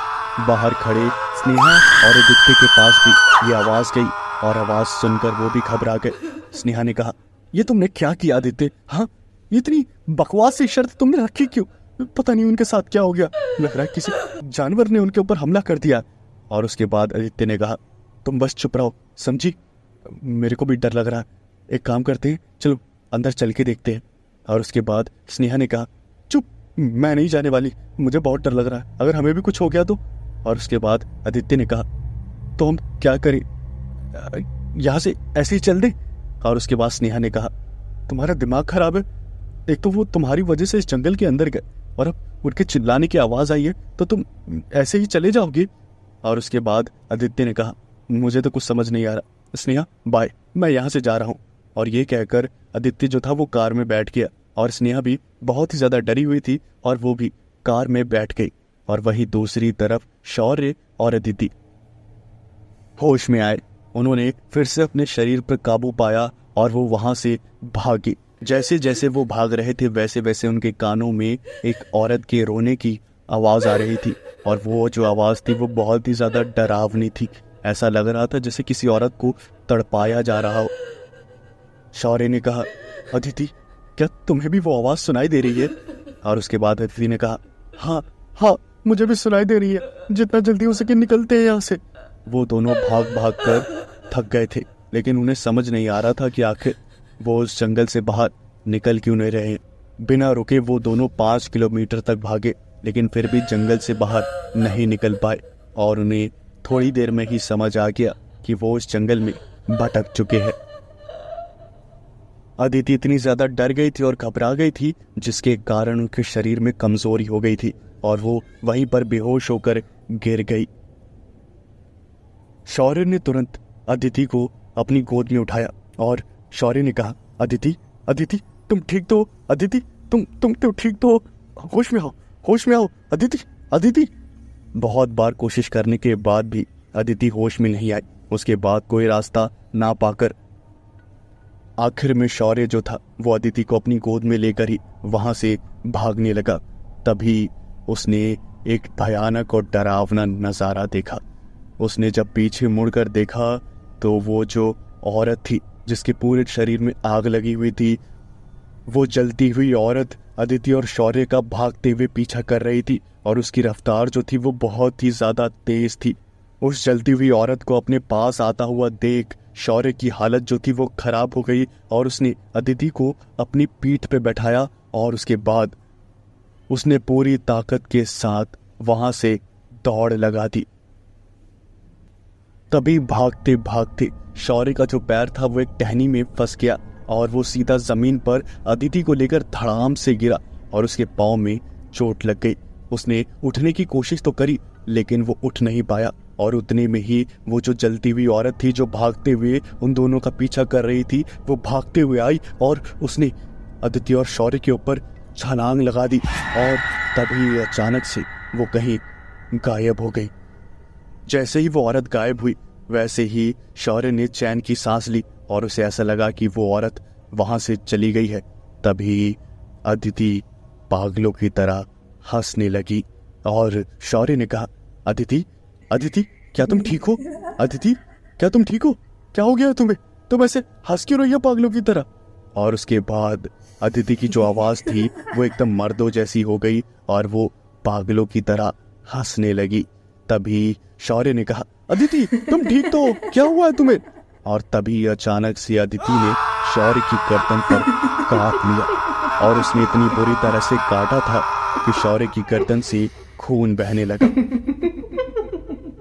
बाहर खड़े स्नेहा और आदित्य के पास भी ये आवाज़ गई और आवाज़ सुनकर वो भी घबरा गए स्नेहा ने कहा ये तुमने क्या किया आदित्य हाँ इतनी बकवास से शर्त तुमने रखी क्यों पता नहीं उनके साथ क्या हो गया लग रहा है किसी जानवर ने उनके ऊपर हमला कर दिया और उसके बाद आदित्य ने कहा तुम बस चुप रहो समझी मेरे को भी डर लग रहा है एक काम करते हैं चलो अंदर चल के देखते हैं और उसके बाद स्नेहा ने कहा चुप मैं नहीं जाने वाली मुझे बहुत डर लग रहा है अगर हमें भी कुछ हो गया तो और उसके बाद आदित्य ने कहा तो हम क्या करें यहाँ से ऐसे ही चल दें और उसके बाद स्नेहा ने कहा तुम्हारा दिमाग खराब है एक तो वो तुम्हारी वजह से इस जंगल के अंदर गए और अब उनके चिल्लाने की आवाज़ आई है तो तुम ऐसे ही चले जाओगे और उसके बाद आदित्य ने कहा मुझे तो कुछ समझ नहीं आ रहा स्नेहा बाय मैं यहाँ से जा रहा हूँ और ये कहकर आदित्य जो था वो कार में बैठ गया और स्नेहा भी बहुत ही ज़्यादा डरी हुई थी और वो भी कार में बैठ गई और वही दूसरी तरफ शौर्य और अदिति होश में आए उन्होंने फिर से अपने शरीर पर काबू पाया और वो वहां से भागी जैसे जैसे वो भाग रहे थे वैसे वैसे उनके कानों में एक औरत के रोने की आवाज़ आ रही थी और वो जो आवाज़ थी वो बहुत ही ज़्यादा डरावनी थी ऐसा लग रहा था जैसे किसी औरत को तड़पाया जा रहा हो शौर्य ने कहा अदिति क्या तुम्हें भी वो आवाज़ सुनाई दे रही है और उसके बाद अदिति ने कहा हाँ हाँ मुझे भी सुनाई दे रही है जितना जल्दी हो सके निकलते हैं यहाँ से वो दोनों भाग भाग कर थक गए थे लेकिन उन्हें समझ नहीं आ रहा था कि आखिर वो उस जंगल से बाहर निकल क्यों नहीं रहे बिना रुके वो दोनों पांच किलोमीटर तक भागे लेकिन फिर भी जंगल से बाहर नहीं निकल पाए और उन्हें थोड़ी देर में ही समझ आ गया कि वो उस जंगल में भटक चुके हैं अदिति इतनी ज़्यादा डर गई थी और घबरा गई थी जिसके कारण उनके शरीर में कमजोरी हो गई थी और वो वहीं पर बेहोश होकर गिर गई शौर्य ने तुरंत अदिति को अपनी गोद में उठाया और शौर्य ने कहा अदिति अदिति तुम ठीक तो हो अदिति तुम तुम तो ठीक तो हो होश में आओ होश में आओ अदिति अदिति बहुत बार कोशिश करने के बाद भी अदिति होश में नहीं आई उसके बाद कोई रास्ता ना पाकर आखिर में शौर्य जो था वो अदिति को अपनी गोद में लेकर ही वहां से भागने लगा तभी उसने एक भयानक और डरावना नज़ारा देखा उसने जब पीछे मुड़कर देखा तो वो जो औरत थी जिसके पूरे शरीर में आग लगी हुई थी वो जलती हुई औरत अदिति और शौर्य का भागते हुए पीछा कर रही थी और उसकी रफ्तार जो थी वो बहुत ही ज़्यादा तेज़ थी उस जलती हुई औरत को अपने पास आता हुआ देख शौर्य की हालत जो थी वो खराब हो गई और उसने अदिति को अपनी पीठ पे बैठाया और उसके बाद उसने पूरी ताकत के साथ वहाँ से दौड़ लगा दी तभी भागते भागते शौर्य का जो पैर था वो एक टहनी में फंस गया और वो सीधा जमीन पर अदिति को लेकर धड़ाम से गिरा और उसके पाँव में चोट लग गई उसने उठने की कोशिश तो करी लेकिन वो उठ नहीं पाया और उतने में ही वो जो जलती हुई औरत थी जो भागते हुए उन दोनों का पीछा कर रही थी वो भागते हुए आई और उसने अदिति और शौर्य के ऊपर छलांग लगा दी और तभी अचानक से वो कहीं गायब हो गई जैसे ही वो औरत गायब हुई वैसे ही शौर्य ने चैन की सांस ली और उसे ऐसा लगा कि वो औरत वहां से चली गई है तभी अदिति पागलों की तरह हंसने लगी और शौर्य ने कहा अदिति अदिति क्या तुम ठीक हो अदिति क्या तुम ठीक हो क्या हो गया तुम्हें तुम ऐसे हंस क्यों रही हो पागलों की तरह और उसके बाद अदिति की जो आवाज थी वो एकदम मर्दों जैसी हो गई और वो पागलों की तरह हंसने लगी तभी शौर्य ने कहा अदिति तुम ठीक तो क्या हुआ है तुम्हें और तभी अचानक से अदिति ने शौर्य की गर्दन पर काट लिया और उसने इतनी बुरी तरह से काटा था कि शौर्य की गर्दन से खून बहने लगा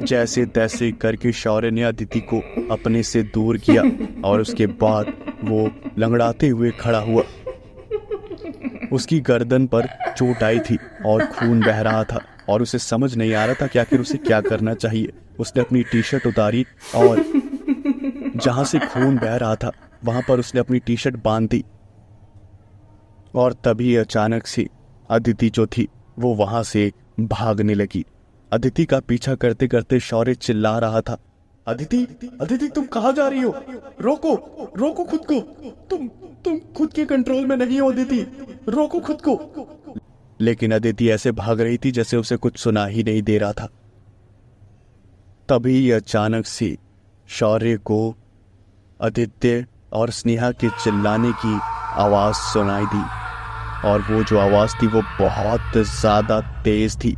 जैसे तैसे करके शौर्य ने अदिति को अपने से दूर किया और उसके बाद वो लंगड़ाते हुए खड़ा हुआ उसकी गर्दन पर चोट आई थी और खून बह रहा था और उसे समझ नहीं आ रहा था कि आखिर उसे क्या करना चाहिए उसने अपनी टी शर्ट उतारी और जहां से खून बह रहा था वहां पर उसने अपनी टी शर्ट बांध दी और तभी अचानक से अदिति जो थी वो वहां से भागने लगी अदिति का पीछा करते करते शौर्य चिल्ला रहा था अदिति अदिति तुम कहा जा रही हो रोको रोको खुद को तुम तुम खुद के कंट्रोल में नहीं हो अदिति रोको खुद को लेकिन अदिति ऐसे भाग रही थी जैसे उसे कुछ सुना ही नहीं दे रहा था तभी अचानक सी शौर्य को आदित्य और स्नेहा के चिल्लाने की आवाज सुनाई दी और वो जो आवाज थी वो बहुत ज्यादा तेज थी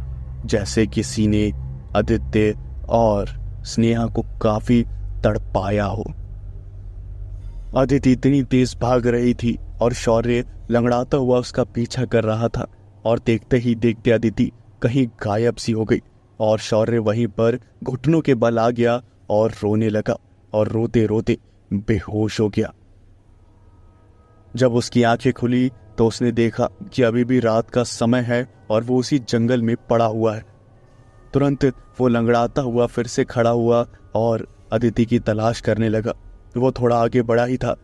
जैसे किसी ने आदित्य और स्नेहा को काफी तड़पाया हो अदिति इतनी तेज भाग रही थी और शौर्य लंगड़ाता हुआ उसका पीछा कर रहा था और देखते ही देखते अदिति कहीं गायब सी हो गई और शौर्य वहीं पर घुटनों के बल आ गया और रोने लगा और रोते रोते बेहोश हो गया जब उसकी आंखें खुली तो उसने देखा कि अभी भी रात का समय है और वो उसी जंगल में पड़ा हुआ है तुरंत वो लंगड़ाता हुआ फिर से खड़ा हुआ और अदिति की तलाश करने लगा वो थोड़ा आगे बढ़ा ही था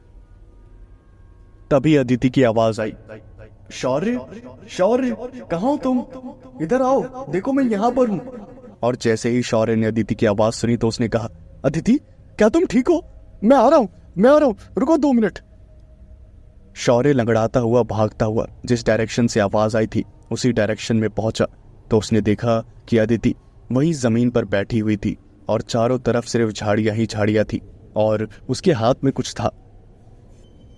तभी अदिति की आवाज आई शौर्य शौर्य कहा तुम इधर आओ देखो मैं यहाँ पर हूँ और जैसे ही शौर्य ने अदिति की आवाज सुनी तो उसने कहा अदिति क्या तुम ठीक हो मैं आ रहा हूँ मैं आ रहा हूँ रुको दो मिनट शौर्य लंगड़ाता हुआ भागता हुआ जिस डायरेक्शन से आवाज आई थी उसी डायरेक्शन में पहुंचा तो उसने देखा कि अदिति वही जमीन पर बैठी हुई थी और चारों तरफ सिर्फ झाड़ियां ही झाड़ियां थी और उसके हाथ में कुछ था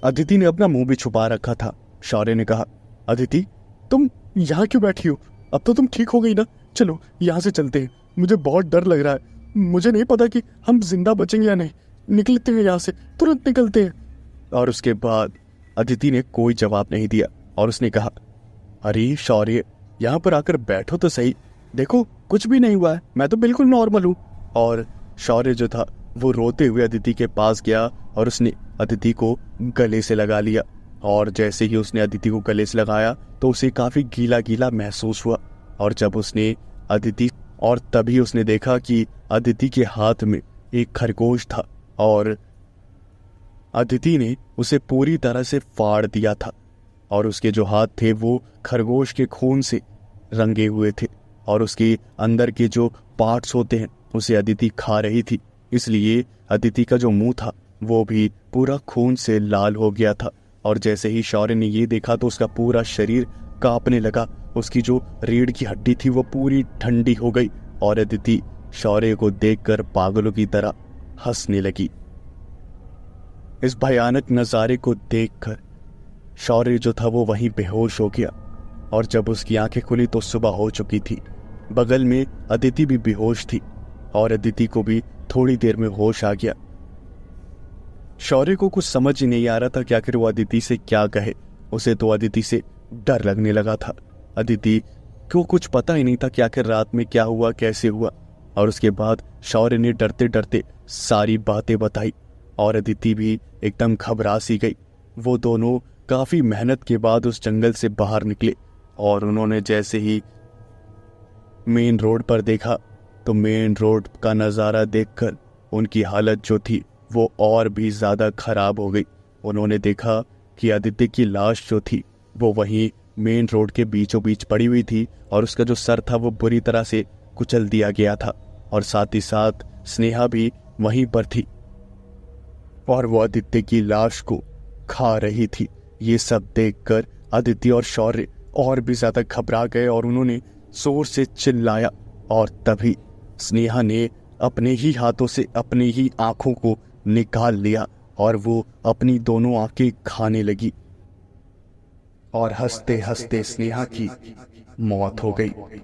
अदिति ने अपना मुंह भी छुपा रखा था शौर्य ने कहा अदिति तुम यहाँ क्यों बैठी हो अब तो तुम ठीक हो गई ना चलो यहाँ से चलते हैं मुझे बहुत डर लग रहा है मुझे नहीं पता कि हम जिंदा बचेंगे या नहीं निकलते हैं यहाँ से तुरंत निकलते हैं और उसके बाद अदिति ने कोई जवाब नहीं दिया और उसने कहा अरे शौर्य यहाँ पर आकर बैठो तो सही देखो कुछ भी नहीं हुआ है मैं तो बिल्कुल नॉर्मल हूँ और शौर्य जो था वो रोते हुए अदिति के पास गया और उसने अदिति को गले से लगा लिया और जैसे ही उसने अदिति को गले से लगाया तो उसे काफ़ी गीला गीला महसूस हुआ और जब उसने अदिति और तभी उसने देखा कि अदिति के हाथ में एक खरगोश था और अदिति ने उसे पूरी तरह से फाड़ दिया था और उसके जो हाथ थे वो खरगोश के खून से रंगे हुए थे और उसके अंदर के जो पार्ट्स होते हैं उसे अदिति खा रही थी इसलिए अदिति का जो मुंह था वो भी पूरा खून से लाल हो गया था और जैसे ही शौर्य ने ये देखा तो उसका पूरा शरीर कांपने लगा उसकी जो रीढ़ की हड्डी थी वो पूरी ठंडी हो गई और अदिति शौर्य को देखकर पागलों की तरह हंसने लगी इस भयानक नज़ारे को देखकर शौर्य जो था वो वहीं बेहोश हो गया और जब उसकी आंखें खुली तो सुबह हो चुकी थी बगल में अदिति भी बेहोश थी और अदिति को भी थोड़ी देर में होश आ गया शौर्य को कुछ समझ ही नहीं आ रहा था कि आखिर वो अदिति से क्या कहे उसे तो अदिति से डर लगने लगा था अदिति को कुछ पता ही नहीं था कि आखिर रात में क्या हुआ कैसे हुआ और उसके बाद शौर्य ने डरते डरते सारी बातें बताई और अदिति भी एकदम घबरा सी गई वो दोनों काफ़ी मेहनत के बाद उस जंगल से बाहर निकले और उन्होंने जैसे ही मेन रोड पर देखा तो मेन रोड का नज़ारा देखकर उनकी हालत जो थी वो और भी ज़्यादा खराब हो गई उन्होंने देखा कि आदित्य की लाश जो थी वो वही मेन रोड के बीचों बीच पड़ी हुई थी और उसका जो सर था वो बुरी तरह से कुचल दिया गया था और साथ ही साथ स्नेहा भी वहीं पर थी और वो आदित्य की लाश को खा रही थी ये सब देखकर आदित्य और शौर्य और भी ज्यादा घबरा गए और उन्होंने जोर से चिल्लाया और तभी स्नेहा ने अपने ही हाथों से अपनी ही आंखों को निकाल लिया और वो अपनी दोनों आंखें खाने लगी और हंसते हंसते स्नेहा की मौत हो गई